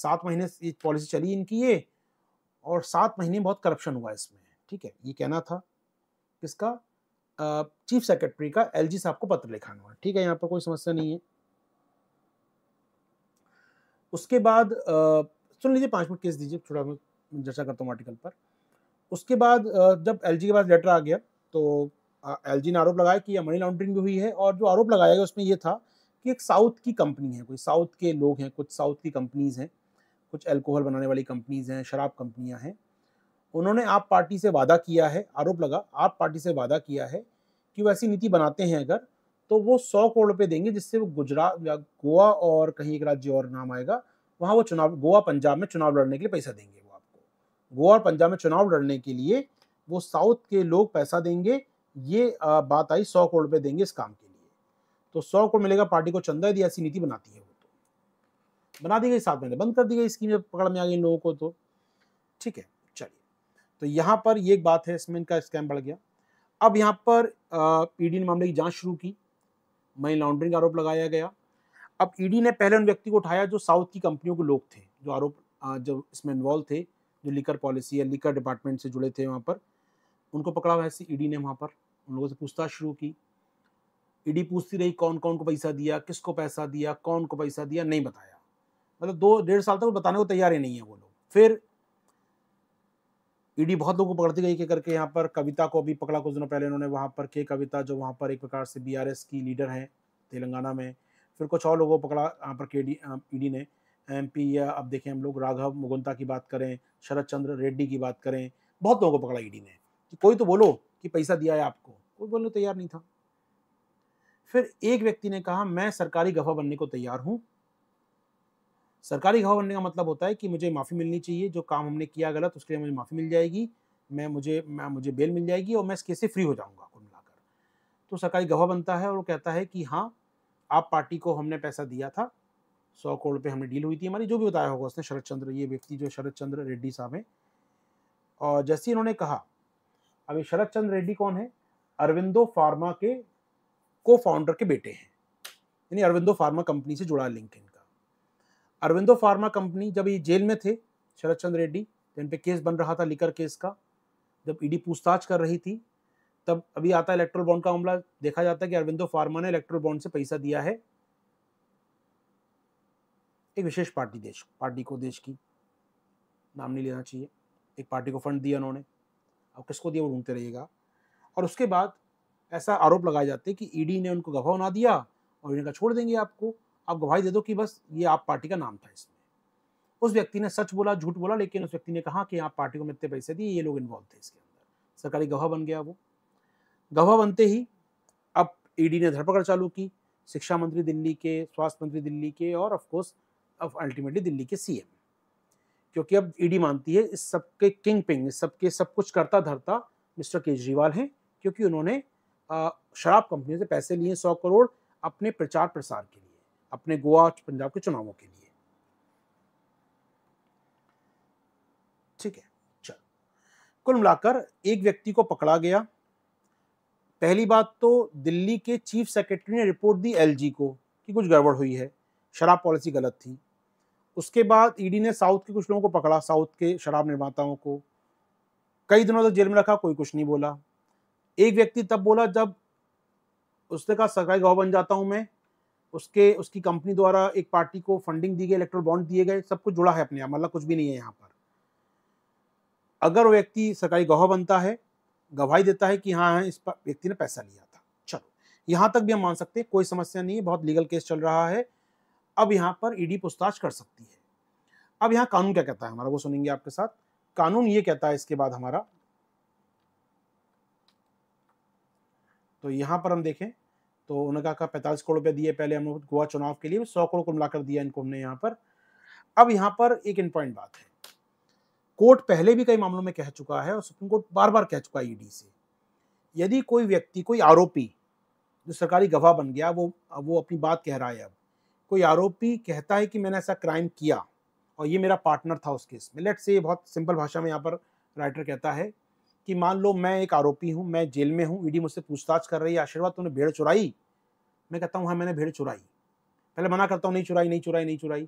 सात महीने ये पॉलिसी चली इनकी ये और सात महीने बहुत करप्शन हुआ इसमें ठीक है ये कहना था किसका चीफ सेक्रेटरी का एलजी साहब को पत्र लिखाना हुआ ठीक है यहाँ पर कोई समस्या नहीं है उसके बाद सुन लीजिए पाँच मिनट केस दीजिए थोड़ा मैं चर्चा करता हूँ आर्टिकल पर उसके बाद जब एल के पास लेटर आ गया तो एल ने आरोप लगाया कि यह मनी लॉन्ड्रिंग भी हुई है और जो आरोप लगाया गया उसमें यह था कि एक साउथ की कंपनी है कोई साउथ के लोग हैं कुछ साउथ की कंपनीज़ हैं कुछ एल्कोहल बनाने वाली कंपनीज़ हैं शराब कंपनियाँ हैं उन्होंने आप पार्टी से वादा किया है आरोप लगा आप पार्टी से वादा किया है कि वो ऐसी नीति बनाते हैं अगर तो वो सौ करोड़ रुपये देंगे जिससे वो गुजरात या गोवा और कहीं एक राज्य और नाम आएगा वहाँ वो चुनाव गोवा पंजाब में चुनाव लड़ने के लिए पैसा देंगे वो आपको गोवा और पंजाब में चुनाव लड़ने के लिए वो साउथ के लोग पैसा देंगे ये बात आई सौ करोड़ रुपये देंगे इस काम के लिए तो सौ करोड़ मिलेगा पार्टी को चंदा यदि ऐसी नीति बनाती है वो तो बना दी गई सात महीने बंद कर दी गई स्कीम पकड़ में आ गई इन लोगों को तो ठीक है तो यहाँ पर ये एक बात है इसमें इनका स्कैम बढ़ गया अब यहाँ पर ईडी ने मामले की जांच शुरू की मनी लॉन्ड्रिंग का आरोप लगाया गया अब ईडी ने पहले उन व्यक्ति को उठाया जो साउथ की कंपनियों के लोग थे जो आरोप जो इसमें इन्वॉल्व थे जो लिकर पॉलिसी या लिकर डिपार्टमेंट से जुड़े थे वहाँ पर उनको पकड़ा वैसे ईडी ने वहाँ पर उन लोगों से पूछताछ शुरू की ईडी पूछती रही कौन कौन को पैसा दिया किसको पैसा दिया कौन को पैसा दिया नहीं बताया मतलब दो डेढ़ साल तक बताने को तैयार ही नहीं है वो लोग फिर ईडी बहुत लोगों को पकड़ती गई के करके यहाँ पर कविता को अभी पकड़ा कुछ दिनों पहले उन्होंने वहाँ पर के कविता जो वहाँ पर एक प्रकार से बी की लीडर हैं तेलंगाना में फिर कुछ और लोगों को पकड़ा यहाँ पर के ईडी ने एम या अब देखें हम लोग राघव मुगुंता की बात करें शरद चंद्र रेड्डी की बात करें बहुत लोगों को पकड़ा ईडी ने कि कोई तो बोलो कि पैसा दिया है आपको कोई बोलने तैयार नहीं था फिर एक व्यक्ति ने कहा मैं सरकारी गवाह बनने को तैयार हूँ सरकारी घाव बनने का मतलब होता है कि मुझे माफ़ी मिलनी चाहिए जो काम हमने किया गलत उसके लिए मुझे माफ़ी मिल जाएगी मैं मुझे मैं मुझे बेल मिल जाएगी और मैं इस केस से फ्री हो जाऊंगा कुल मिलाकर तो सरकारी गवाह बनता है और वो कहता है कि हाँ आप पार्टी को हमने पैसा दिया था सौ करोड़ रुपये हमने डील हुई थी हमारी जो भी बताया होगा उसने शरद चंद्र ये व्यक्ति जो शरद चंद्र रेड्डी साहब हैं और जैसे इन्होंने कहा अभी शरद चंद्र रेड्डी कौन है अरविंदो फार्मा के को फाउंडर के बेटे हैं यानी अरविंदो फार्मा कंपनी से जुड़ा लिंक इनका अरविंदो फार्मा कंपनी जब ये जेल में थे शरद चंद्र रेड्डी जिन तो पे केस बन रहा था लिकर केस का जब ईडी पूछताछ कर रही थी तब अभी आता है इलेक्ट्रोल बॉन्ड का मामला देखा जाता है कि अरविंदो फार्मा ने इलेक्ट्रोल बॉन्ड से पैसा दिया है एक विशेष पार्टी देश पार्टी को देश की नाम नहीं लेना चाहिए एक पार्टी को फंड दिया उन्होंने अब किसको दिया वो ढूंढते रहिएगा और उसके बाद ऐसा आरोप लगाए जाते हैं कि ईडी ने उनको गवाह बना दिया और इनका छोड़ देंगे आपको आप गवाही दे दो कि बस ये आप पार्टी का नाम था इसमें उस व्यक्ति ने सच बोला झूठ बोला लेकिन उस व्यक्ति ने कहा कि आप पार्टी को इतने पैसे दिए ये लोग इन्वॉल्व थे इसके अंदर सरकारी गवाह बन गया वो गवाह बनते ही अब ईडी e ने धरपकड़ चालू की शिक्षा मंत्री दिल्ली के स्वास्थ्य मंत्री दिल्ली के और ऑफकोर्स अब अल्टीमेटली दिल्ली के सीएम क्योंकि अब ईडी e मानती है इस सबके किंग पिंग इस सबके सब कुछ करता धरता मिस्टर केजरीवाल हैं क्योंकि उन्होंने शराब कंपनियों से पैसे लिए सौ करोड़ अपने प्रचार प्रसार के लिए अपने गोवा और पंजाब के चुनावों के लिए ठीक है चल कुल मिलाकर एक व्यक्ति को पकड़ा गया पहली बात तो दिल्ली के चीफ सेक्रेटरी ने रिपोर्ट दी एलजी को कि कुछ गड़बड़ हुई है शराब पॉलिसी गलत थी उसके बाद ईडी ने साउथ के कुछ लोगों को पकड़ा साउथ के शराब निर्माताओं को कई दिनों तक तो जेल में रखा कोई कुछ नहीं बोला एक व्यक्ति तब बोला जब उसने कहा सरकारी गाँव बन जाता हूं मैं उसके उसकी कंपनी द्वारा एक पार्टी को फंडिंग दी गई इलेक्ट्रल बॉन्ड दिए गए सब कुछ जुड़ा है अपने आप मतलब कुछ भी नहीं है यहाँ पर अगर वो व्यक्ति सरकारी गवाह बनता है गवाही देता है कि हाँ, हाँ इस व्यक्ति ने पैसा लिया था चलो यहाँ तक भी हम मान सकते हैं कोई समस्या नहीं है बहुत लीगल केस चल रहा है अब यहाँ पर ईडी e पूछताछ कर सकती है अब यहाँ कानून क्या कहता है हमारा वो सुनेंगे आपके साथ कानून ये कहता है इसके बाद हमारा तो यहां पर हम देखें तो उन्होंने कहा पैंतालीस करोड़ रुपया दिए पहले हम गोवा चुनाव के लिए सौ करोड़ को मिलाकर दिया इनको हमने यहाँ पर अब यहाँ पर एक इम्पॉर्टेंट बात है कोर्ट पहले भी कई मामलों में कह चुका है और सुप्रीम कोर्ट बार बार कह चुका है ईडी e से यदि कोई व्यक्ति कोई आरोपी जो सरकारी गवाह बन गया वो वो अपनी बात कह रहा है अब कोई आरोपी कहता है कि मैंने ऐसा क्राइम किया और ये मेरा पार्टनर था उस केस में लेट से बहुत सिंपल भाषा में यहाँ पर राइटर कहता है कि मान लो मैं एक आरोपी हूँ मैं जेल में हूँ ईडी मुझसे पूछताछ कर रही है आशीर्वाद तूने भेड़ चुराई मैं कहता हूँ हाँ मैंने भेड़ चुराई पहले मना करता हूँ नहीं चुराई नहीं चुराई नहीं चुराई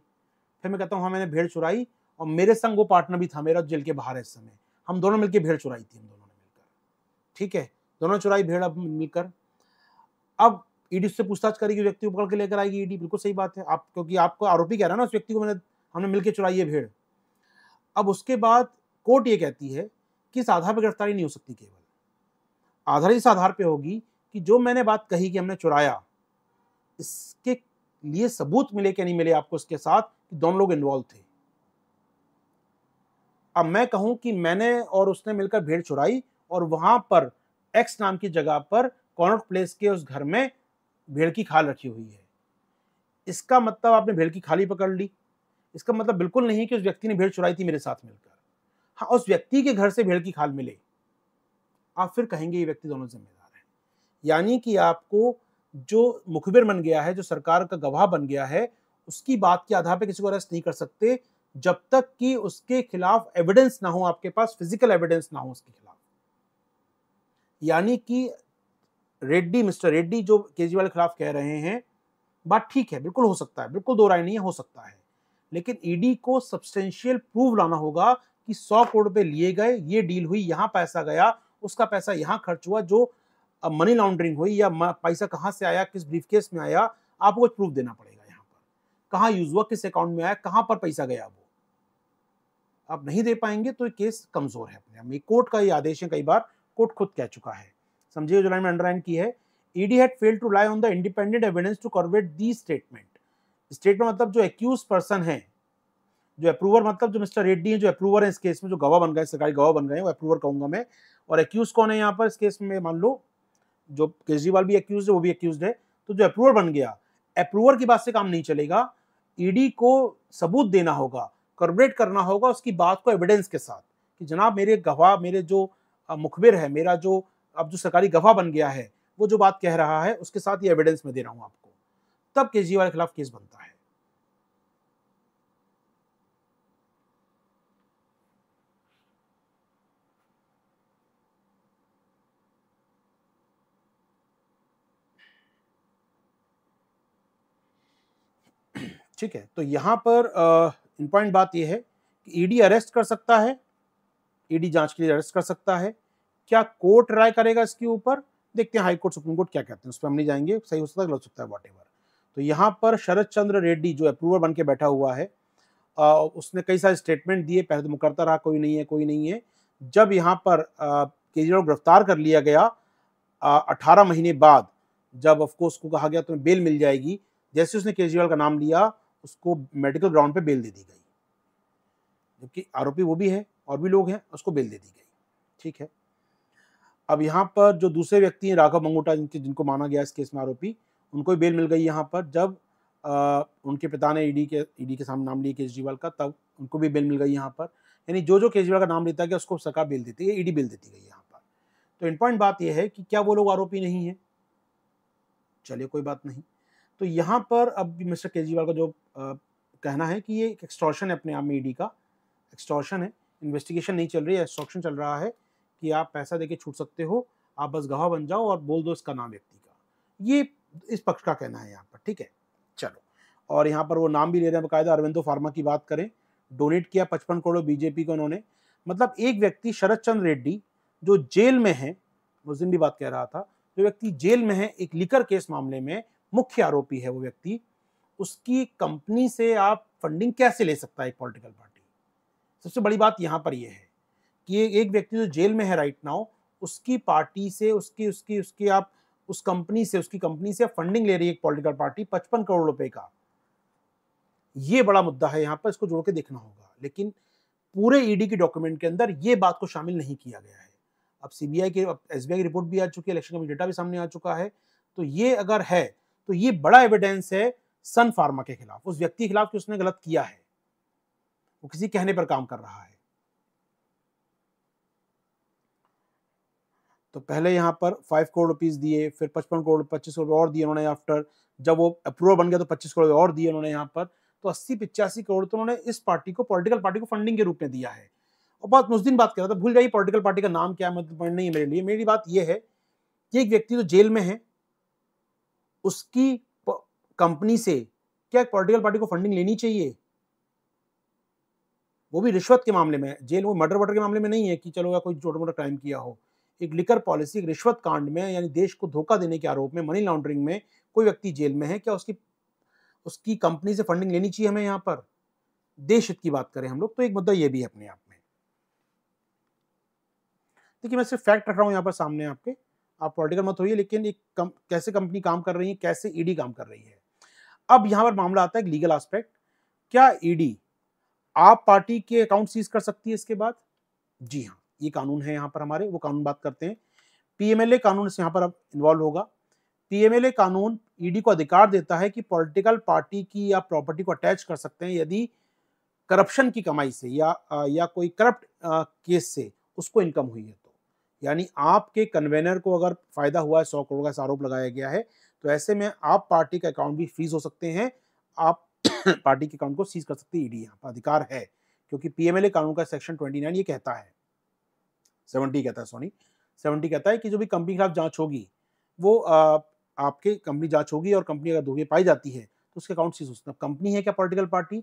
फिर मैं कहता हूँ हाँ मैंने भेड़ चुराई और मेरे संग वो पार्टनर भी था मेरा जेल के बाहर है इस समय हम दोनों मिलकर भेड़ चुराई थी हम दोनों ने मिलकर ठीक है दोनों चुराई भेड़ अब मिलकर अब ईडी उससे पूछताछ करेगी व्यक्ति को पकड़ के लेकर आएगी ईडी बिल्कुल सही बात है आप क्योंकि आपको आरोपी कह रहा है ना उस व्यक्ति को मैंने हमने मिलकर चुराई है भेड़ अब उसके बाद कोर्ट ये कहती है किस आधार पर गिरफ्तारी नहीं हो सकती केवल आधार इस आधार पर होगी कि जो मैंने बात कही कि हमने चुराया इसके लिए सबूत मिले कि नहीं मिले आपको इसके साथ कि दोनों लोग इन्वॉल्व थे अब मैं कहूं कि मैंने और उसने मिलकर भेड़ चुराई और वहां पर एक्स नाम की जगह पर कॉर्नर प्लेस के उस घर में भेड़ की खाल रखी हुई है इसका मतलब आपने भेड़ की खाली पकड़ ली इसका मतलब बिल्कुल नहीं कि उस व्यक्ति ने भेड़ चुराई थी मेरे साथ मिलकर हाँ उस व्यक्ति के घर से भेड़ की खाल मिले आप फिर कहेंगे ये व्यक्ति दोनों जिम्मेदार है यानी कि आपको जो मुखबिर बन गया है जो सरकार का गवाह बन गया है उसकी बात के आधार पर किसी को अरेस्ट नहीं कर सकते जब तक कि उसके खिलाफ एविडेंस ना हो आपके पास फिजिकल एविडेंस ना हो उसके खिलाफ यानी कि रेड्डी मिस्टर रेड्डी जो केजरीवाल के खिलाफ कह रहे हैं बात ठीक है बिल्कुल हो सकता है बिल्कुल दो राय नहीं हो सकता है लेकिन ईडी e को सब्सटेंशियल प्रूव लाना होगा कि सौ करोड़ रुपए लिए गए ये डील हुई यहाँ पैसा गया उसका पैसा यहाँ खर्च हुआ जो मनी लॉन्ड्रिंग हुई या पैसा कहाँ से आया किस ब्रीफ केस में आया आपको प्रूफ देना पड़ेगा यहाँ पर कहाँ यूज हुआ किस अकाउंट में आया कहाँ पर पैसा गया वो आप नहीं दे पाएंगे तो केस कमजोर है अपने में कोर्ट का ये आदेश है कई बार कोर्ट खुद कह चुका है समझिए जो लाइन में अंडरलाइन की है ED had fail to rely on the independent evidence to corroborate the statement statement मतलब जो एक्यूज पर्सन है जो अप्रूवर मतलब जो मिस्टर रेड्डी है जो अप्रूवर है इस केस में जो गवाह बन गए सरकारी गवाह बन गए वो अप्रूवर कहूंगा मैं और एक्यूज कौन है यहाँ पर इस केस में मान लो जो केजरीवाल भी एक्यूज है वो भी एक्यूज है तो जो अप्रूवर बन गया अप्रूवर की बात से काम नहीं चलेगा ईडी e को सबूत देना होगा कॉर्बोरेट करना होगा उसकी बात को एविडेंस के साथ कि जनाब मेरे गवाह मेरे जो मुखबिर है मेरा जो अब जो सरकारी गवाह बन गया है वो जो बात कह रहा है उसके साथ ये एविडेंस में दे रहा हूँ आपको तब केजरीवाल के खिलाफ केस बनता है ठीक है तो यहाँ पर इम्पॉर्टेंट बात यह है कि ईडी e अरेस्ट कर सकता है ईडी e जांच के लिए अरेस्ट कर सकता है क्या कोर्ट राय करेगा इसके ऊपर देखते हैं हाई कोर्ट सुप्रीम कोर्ट क्या कहते हैं उस पर हम नहीं जाएंगे सही हो सकता है गलत हो सकता है वॉट तो यहाँ पर शरद चंद्र रेड्डी जो अप्रूवर बन के बैठा हुआ है आ, उसने कई सारे स्टेटमेंट दिए पहले तो मुकरता रहा कोई नहीं है कोई नहीं है जब यहाँ पर केजरीवाल गिरफ्तार कर लिया गया अठारह महीने बाद जब ऑफकोर्स को कहा गया तुम्हें बेल मिल जाएगी जैसे उसने केजरीवाल का नाम लिया उसको मेडिकल ग्राउंड पे बेल दे दी गई जबकि आरोपी वो भी है और भी लोग हैं उसको बेल दे दी गई ठीक है अब यहाँ पर जो दूसरे व्यक्ति हैं राघव मंगोटा जिनके जिनको माना गया इस केस में आरोपी उनको भी बेल मिल गई यहाँ पर जब आ, उनके पिता ने ईडी e के ईडी e के सामने नाम लिए केजरीवाल का तब उनको भी बेल मिल गई यहाँ पर यानी जो जो केजरीवाल का नाम लेता गया उसको सरकार बेल देती है ईडी e बेल देती गई यहाँ पर तो इम्पॉर्टेंट बात यह है कि क्या वो लोग आरोपी नहीं है चलिए कोई बात नहीं तो यहाँ पर अब मिस्टर केजरीवाल का जो आ, कहना है कि ये एक एक्सटॉर्शन है अपने आप में ईडी e का एक्सटॉर्शन है इन्वेस्टिगेशन नहीं चल रही है एक्सट्रॉक्शन चल रहा है कि आप पैसा देके छूट सकते हो आप बस गवाह बन जाओ और बोल दो इसका नाम व्यक्ति का ये इस पक्ष का कहना है यहाँ पर ठीक है चलो और यहाँ पर वो नाम भी ले रहे हैं बाकायदा अरविंदो फार्मा की बात करें डोनेट किया पचपन करोड़ बीजेपी को उन्होंने मतलब एक व्यक्ति शरद चंद्र रेड्डी जो जेल में है उस दिन भी बात कह रहा था जो व्यक्ति जेल में है एक लिकर केस मामले में मुख्य आरोपी है वो व्यक्ति उसकी कंपनी से आप फंडिंग कैसे ले सकता है एक पॉलिटिकल पार्टी सबसे बड़ी बात यहाँ पर यह है कि एक व्यक्ति जो तो जेल में है राइट नाउ उसकी पार्टी से उसकी उसकी उसकी आप उस कंपनी से उसकी कंपनी से फंडिंग ले रही है एक पॉलिटिकल पार्टी पचपन करोड़ रुपए का ये बड़ा मुद्दा है यहाँ पर इसको जोड़ के देखना होगा लेकिन पूरे ईडी e की डॉक्यूमेंट के अंदर ये बात को शामिल नहीं किया गया है अब सीबीआई की एसबीआई की रिपोर्ट भी आ चुकी है इलेक्शन कमी डेटा भी सामने आ चुका है तो ये अगर है तो ये बड़ा एविडेंस है सन फार्मा के खिलाफ उस व्यक्ति के खिलाफ कि उसने गलत किया है वो किसी कहने पर काम कर रहा है तो पहले यहां पर फाइव करोड़ रुपीज़ दिए फिर पचपन करोड़ पच्चीस करोड़ और दिए उन्होंने आफ्टर जब वो अप्रूवल बन गया तो पच्चीस करोड़ और दिए उन्होंने यहां पर तो अस्सी पिचासी करोड़ तो उन्होंने इस पार्टी को पॉलिटिकल पार्टी को फंडिंग के रूप में दिया है और बहुत दिन बात कर रहा था भूल जाइए पॉलिटिकल पार्टी का नाम क्या मतलब नहीं है मेरे लिए मेरी बात यह है कि एक व्यक्ति तो जेल में है उसकी कंपनी से क्या पॉलिटिकल पार्टी को फंडिंग लेनी चाहिए वो भी रिश्वत के मामले में जेल वो मर्डर वर्डर के मामले में नहीं है कि चलो या कोई छोटा मोटा क्राइम किया हो एक लिकर पॉलिसी एक रिश्वत कांड में यानी देश को धोखा देने के आरोप में मनी लॉन्ड्रिंग में कोई व्यक्ति जेल में है क्या उसकी उसकी कंपनी से फंडिंग लेनी चाहिए हमें यहाँ पर देश हित की बात करें हम लोग तो एक मुद्दा ये भी है अपने आप में देखिए मैं सिर्फ फैक्ट रख रहा हूँ यहाँ पर सामने आपके आप पॉलिटिकल मत होइए लेकिन एक कम, कैसे कंपनी काम कर रही है कैसे ईडी e काम कर रही है अब यहां पर मामला आता है लीगल आस्पेक्ट क्या ईडी e आप पार्टी के अकाउंट सीज कर सकती है इसके बाद जी हाँ ये कानून है यहाँ पर हमारे वो कानून बात करते हैं पीएमएलए कानून से यहाँ पर अब इन्वॉल्व होगा पीएमएलए कानून ईडी e को अधिकार देता है कि पॉलिटिकल पार्टी की या प्रॉपर्टी को अटैच कर सकते हैं यदि करप्शन की कमाई से या या कोई करप्ट केस से उसको इनकम हुई है तो। यानी आपके कन्वेनर को अगर फायदा हुआ है सौ करोड़ का आरोप लगाया गया है तो ऐसे में आप पार्टी का अकाउंट भी फ्रीज हो सकते हैं आप *coughs* पार्टी के अकाउंट को सीज कर सकते हैं ईडी e यहाँ पर अधिकार है क्योंकि पीएमएलए कानून का सेक्शन ट्वेंटी नाइन ये कहता है सेवनटी कहता है सॉरी सेवनटी कहता है कि जो भी कंपनी के खिलाफ जांच होगी वो आ, आपके कंपनी जांच होगी और कंपनी अगर धोखे पाई जाती है तो उसके अकाउंट सीज हो सकता है कंपनी है क्या पोलिटिकल पार्टी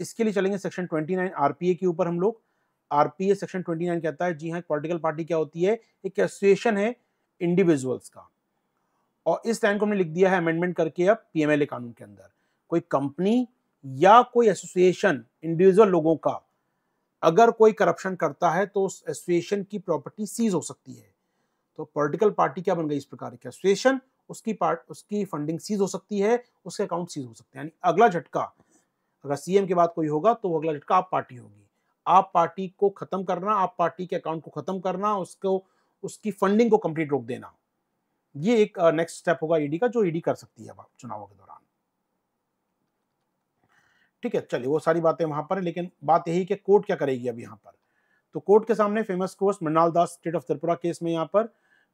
इसके लिए चलेंगे सेक्शन नाइन आरपीए के ऊपर हम लोग आरपीए सेक्शन 29 कहता है जी हाँ पॉलिटिकल पार्टी क्या होती है एक एसोसिएशन है इंडिविजुअल्स का और इस लाइन को हमने लिख दिया है अमेंडमेंट करके अब पीएमएलए कानून के अंदर कोई कंपनी या कोई एसोसिएशन इंडिविजुअल लोगों का अगर कोई करप्शन करता है तो उस एसोसिएशन की प्रॉपर्टी सीज हो सकती है तो पॉलिटिकल पार्टी क्या बन गई इस प्रकार की एसोसिएशन उसकी पार्ट उसकी फंडिंग सीज हो सकती है उसके अकाउंट सीज हो सकते हैं यानी अगला झटका अगर सीएम के बाद कोई होगा तो वो अगला झटका आप पार्टी होगी आप पार्टी को खत्म करना आप पार्टी के अकाउंट को खत्म करना उसको उसकी फंडिंग को कंप्लीट रोक देना ये एक नेक्स्ट स्टेप होगा ईडी e का जो ईडी e कर सकती है चुनावों के दौरान ठीक है चलिए वो सारी बातें वहां पर है लेकिन बात यही कि कोर्ट क्या करेगी अब यहाँ पर तो कोर्ट के सामने famous course Mrinal Das state of Tripura case में यहाँ पर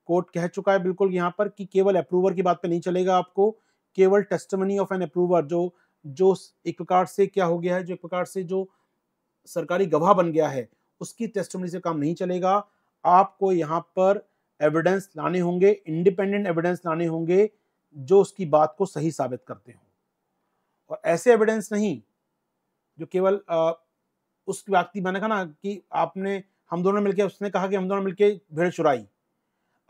कोर्ट कह चुका है बिल्कुल यहाँ पर कि केवल अप्रूवर की बात पे नहीं चलेगा आपको केवल टेस्टमनी ऑफ एन अप्रूवर जो जो एक प्रकार से क्या हो गया है जो एक प्रकार से जो सरकारी गवाह बन गया है उसकी टेस्टमनी से काम नहीं चलेगा आपको यहाँ पर एविडेंस लाने होंगे इंडिपेंडेंट एविडेंस लाने होंगे जो उसकी बात को सही साबित करते हों और ऐसे एविडेंस नहीं जो केवल उस व्यक्ति मैंने कहा ना कि आपने हम दोनों मिलकर उसने कहा कि हम दोनों मिलकर भेड़ चुराई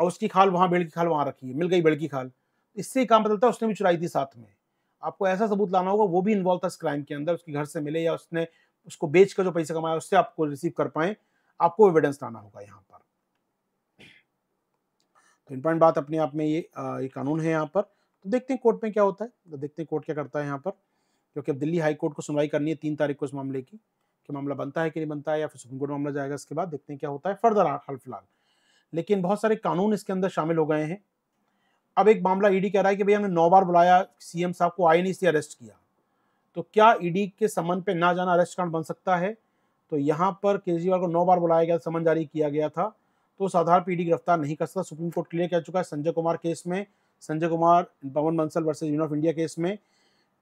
और उसकी खाल वहाँ भेड़ की खाल वहाँ रखी है मिल गई भेड़ की खाल इससे ही काम बदलता है उसने भी चुराई थी साथ में आपको ऐसा सबूत लाना होगा वो भी इन्वॉल्व था इस क्राइम के अंदर उसके घर से मिले या उसने उसको बेच कर जो पैसा कमाया उससे आपको रिसीव कर पाए आपको एविडेंस लाना होगा यहाँ पर तो इम्पॉर्टेंट बात अपने आप में ये ये कानून है यहाँ पर तो देखते हैं कोर्ट में क्या होता है तो देखते हैं कोर्ट क्या करता है यहाँ पर क्योंकि अब दिल्ली हाई कोर्ट को सुनवाई करनी है तीन तारीख को इस मामले की कि मामला बनता है कि नहीं बनता है या फिर सुप्रीम कोर्ट मामला जाएगा इसके बाद देखते हैं क्या होता है फर्दर हाल फिलहाल लेकिन बहुत सारे कानून इसके अंदर शामिल हो गए हैं अब एक मामला ईडी e कह रहा है कि भैया हमने नौ बार बुलाया सीएम साहब को आई नहीं इसलिए अरेस्ट किया तो क्या ईडी e के समन पे ना जाना अरेस्ट कांड बन सकता है तो यहाँ पर केजरीवाल को नौ बार बुलाया गया समन जारी किया गया था तो उस आधार पर ईडी e गिरफ्तार नहीं कर सकता सुप्रीम कोर्ट क्लियर कर चुका है संजय कुमार केस में Sanjay Kumar Pawan Bansal versus union of India case में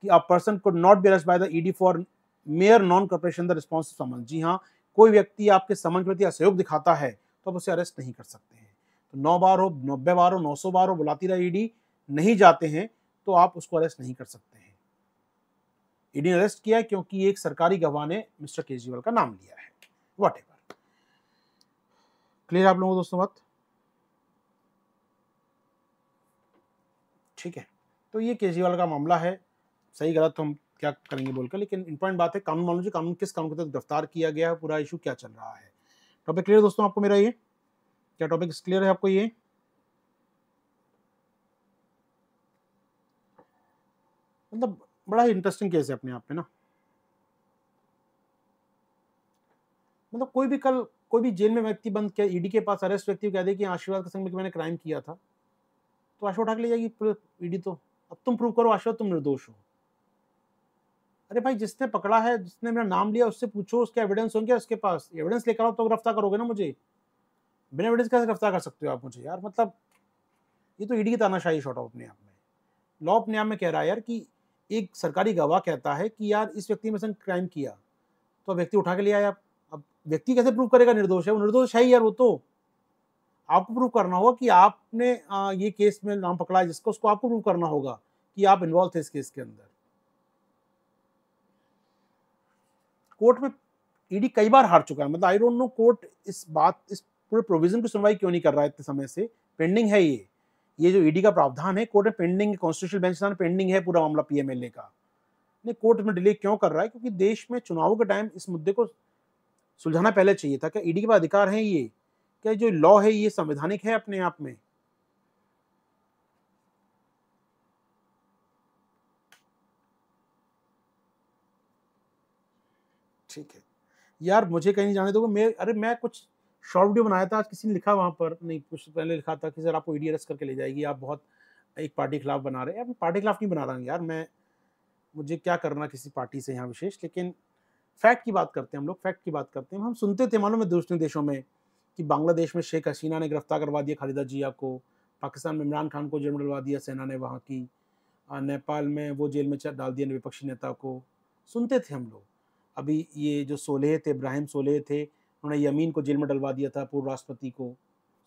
कि a person could not be arrest by the ED for mere non cooperation the response summon जी हाँ कोई व्यक्ति आपके समन के प्रति असहयोग दिखाता है तो आप उसे अरेस्ट नहीं कर सकते हैं तो नौ बार हो नब्बे बार हो नौ सौ बार हो बुलाती रहे ईडी e नहीं जाते हैं तो आप उसको अरेस्ट नहीं कर सकते हैं ईडी ने अरेस्ट किया क्योंकि एक सरकारी गवाह ने मिस्टर केजरीवाल का नाम लिया है एवर क्लियर आप लोगों को दोस्तों बात ठीक है तो ये केजरीवाल का मामला है सही गलत तो हम क्या करेंगे बोलकर लेकिन इंपॉर्टेंट बात है कानून मान जी कानून किस कानून के तहत गिरफ्तार किया गया है पूरा इशू क्या चल रहा है टॉपिक क्लियर दोस्तों आपको मेरा ये क्या टॉपिक क्लियर है आपको ये मतलब बड़ा इंटरेस्टिंग केस है अपने आप में ना मतलब कोई भी कल कोई भी जेल में व्यक्ति बंद किया ईडी e के पास अरेस्ट व्यक्ति कह दे कि आशीर्वाद के संग में मैंने क्राइम किया था तो उठा के ले जाएगी ईडी e तो अब तुम प्रूव करो आशीर्वाद तुम निर्दोष हो अरे भाई जिसने पकड़ा है जिसने मेरा नाम लिया उससे पूछो उसके एविडेंस होंगे उसके पास एविडेंस लेकर आओ तो गिरफ्तार करोगे ना मुझे बिना एविडेंस कैसे गिरफ्तार कर सकते हो आप मुझे यार मतलब ये तो ईडी e की तानाशाही शॉट आउट अपने आप में लॉ अपने आप में कह रहा है यार कि एक सरकारी गवाह कहता है कि यार इस व्यक्ति में संग क्राइम किया तो व्यक्ति उठा के ले आया अब व्यक्ति कैसे प्रूव करेगा निर्दोष है वो निर्दोष है यार वो तो आपको प्रूव करना होगा कि आपने ये केस में नाम पकड़ा है जिसको उसको आपको प्रूव करना होगा कि आप इन्वॉल्व थे इस केस के अंदर कोर्ट में ईडी कई बार हार चुका है मतलब आई डोंट नो कोर्ट इस बात इस पूरे प्रोविजन की सुनवाई क्यों नहीं कर रहा है इतने समय से पेंडिंग है ये ये जो ईडी e का प्रावधान है कोर्ट में पेंडिंग कॉन्स्टिट्यूशन बेंच ने पेंडिंग है पूरा मामला पीएमएलए का ने कोर्ट में डिले क्यों कर रहा है क्योंकि देश में चुनाव के टाइम इस मुद्दे को सुलझाना पहले चाहिए था क्या ईडी e के पास अधिकार है ये क्या जो लॉ है ये संवैधानिक है अपने आप में ठीक है यार मुझे कहीं जाने दो मैं अरे मैं कुछ शॉर्ट वीडियो बनाया था आज किसी ने लिखा वहाँ पर नहीं कुछ पहले लिखा था कि सर आपको ई e करके ले जाएगी आप बहुत एक पार्टी के खिलाफ बना रहे हैं पार्टी के खिलाफ नहीं बना रहा हूँ यार मैं मुझे क्या करना किसी पार्टी से यहाँ विशेष लेकिन फैक्ट की बात करते हैं हम लोग फैक्ट की बात करते हैं हम सुनते थे मालूम है दूसरे देशों में कि बांग्लादेश में शेख हसीना ने गिरफ्तार करवा दिया खालिदा जिया को पाकिस्तान में इमरान खान को जेल में डलवा दिया सेना ने वहाँ की नेपाल में वो जेल में डाल दिया विपक्षी नेता को सुनते थे हम लोग अभी ये जो सोलह थे इब्राहिम सोलह थे उन्होंने यमीन को जेल में डलवा दिया था पूर्व राष्ट्रपति को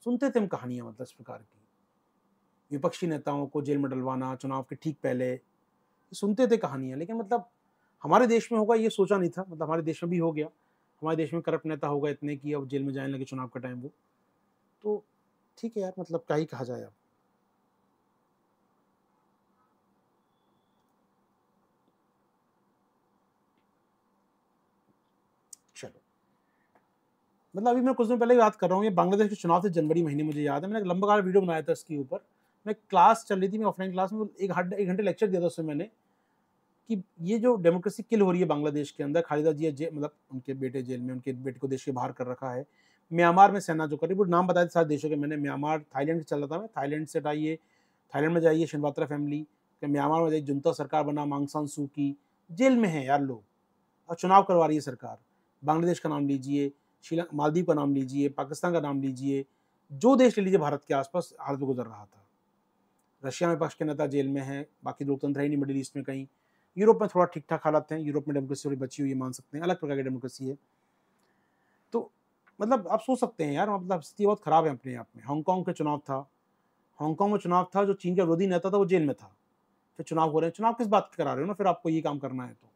सुनते थे हम कहानियाँ मतलब इस प्रकार की विपक्षी नेताओं को जेल में डलवाना चुनाव के ठीक पहले सुनते थे कहानियाँ लेकिन मतलब हमारे देश में होगा ये सोचा नहीं था मतलब हमारे देश में भी हो गया हमारे देश में करप्ट नेता होगा इतने कि अब जेल में जाने लगे चुनाव का टाइम वो तो ठीक है यार मतलब क्या ही कहा जाए अब मतलब अभी मैं कुछ दिन पहले बात कर रहा हूँ ये बांग्लादेश के चुनाव थे जनवरी महीने मुझे याद है मैंने लंबा काल वीडियो बनाया था इसके ऊपर मैं क्लास चल रही थी मैं ऑफलाइन क्लास में एक हट एक घंटे लेक्चर दिया था उसमें मैंने कि ये जो डेमोक्रेसी किल हो रही है बांग्लादेश के अंदर खालिदा जिया जे मतलब उनके बेटे जेल में उनके बेटे को देश के बाहर कर रखा है म्यांमार में सेना जो कर रही है नाम बताए सारे देशों के मैंने म्यांमार थाईलैंड से चल रहा था मैं थाईलैंड से हटाइए थाईलैंड में जाइए शिनवात्रा फैमिली म्यांमार में जाइए जुनता सरकार बना मांगसान सू की जेल में है यार लोग और चुनाव करवा रही है सरकार बांग्लादेश का नाम लीजिए श्रीलंका मालदीव का नाम लीजिए पाकिस्तान का नाम लीजिए जो देश ले लीजिए भारत के आसपास हाल में गुजर रहा था रशिया में पक्ष के नेता जेल में है बाकी लोकतंत्र है नहीं मिडिल ईस्ट में कहीं यूरोप में थोड़ा ठीक ठाक हालात हैं यूरोप में डेमोक्रेसी थोड़ी बची हुई मान सकते हैं अलग प्रकार की डेमोक्रेसी है तो मतलब आप सोच सकते हैं यार मतलब स्थिति बहुत ख़राब है अपने आप में हांगकॉन्ग का चुनाव था हांगकॉन्ग में चुनाव था जो चीन का विरोधी नेता था वो जेल में था फिर चुनाव हो रहे हैं चुनाव किस बात करा रहे हो ना फिर आपको ये काम करना है तो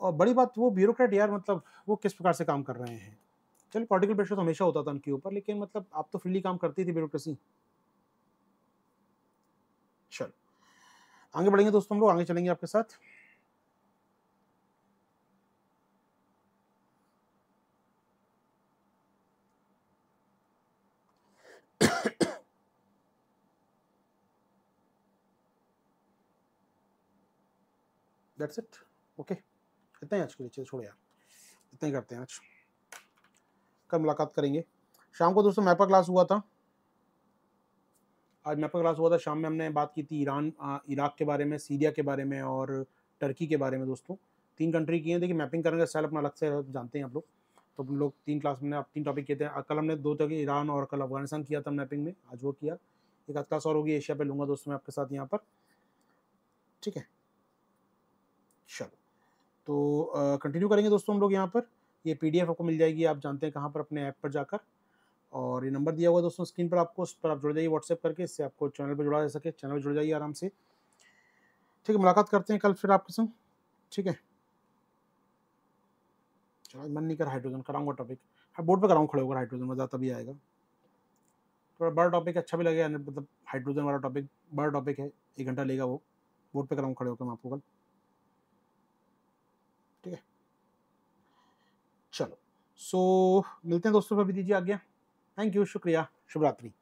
और बड़ी बात वो ब्यूरोक्रेट यार मतलब वो किस प्रकार से काम कर रहे हैं चलो पॉलिटिकल प्रेशर तो हमेशा होता था उनके ऊपर लेकिन मतलब आप तो फ्रीली काम करती थी ब्यूरोक्रेसी चलो आगे बढ़ेंगे दोस्तों हम लोग आगे चलेंगे आपके साथ *coughs* that's it okay इतना ही आज के लिए छोड़ यार इतने ही करते हैं आज कल मुलाकात करेंगे शाम को दोस्तों मैपर क्लास हुआ था आज मैपर क्लास हुआ था शाम में हमने बात की थी ईरान इराक के बारे में सीरिया के बारे में और टर्की के बारे में दोस्तों तीन कंट्री की हैं देखिए मैपिंग करने का स्टाइल अपना अलग से जानते हैं आप लोग तो हम लोग तीन क्लास में आप तीन टॉपिक किए थे कल हमने दो तक ईरान और कल अफगानिस्तान किया था मैपिंग में आज वो किया एक आध क्लास और होगी एशिया पे लूँगा दोस्तों मैं आपके साथ यहाँ पर ठीक है चलो तो कंटिन्यू करेंगे दोस्तों हम लोग यहाँ पर ये पी आपको मिल जाएगी आप जानते हैं कहाँ पर अपने ऐप पर जाकर और ये नंबर दिया हुआ दोस्तों स्क्रीन पर आपको उस पर आप जुड़ जाइए व्हाट्सएप करके इससे आपको चैनल पर जुड़ा जा सके चैनल पर जुड़ जाइए आराम से ठीक है मुलाकात करते हैं कल फिर आपके संग ठीक है चलो मन नहीं कर हाइड्रोजन कराऊंगा टॉपिक हाँ बोर्ड पर कराऊँ खड़े होकर हाइड्रोजन मज़ा तभी आएगा थोड़ा बड़ा टॉपिक अच्छा भी लगेगा मतलब हाइड्रोजन वाला टॉपिक बड़ा टॉपिक है एक घंटा लेगा वो बोर्ड पर कराऊंगा खड़े होकर मैं आपको कल ठीक है चलो सो मिलते हैं दोस्तों अभी दीजिए आज्ञा थैंक यू शुक्रिया शुभरात्रि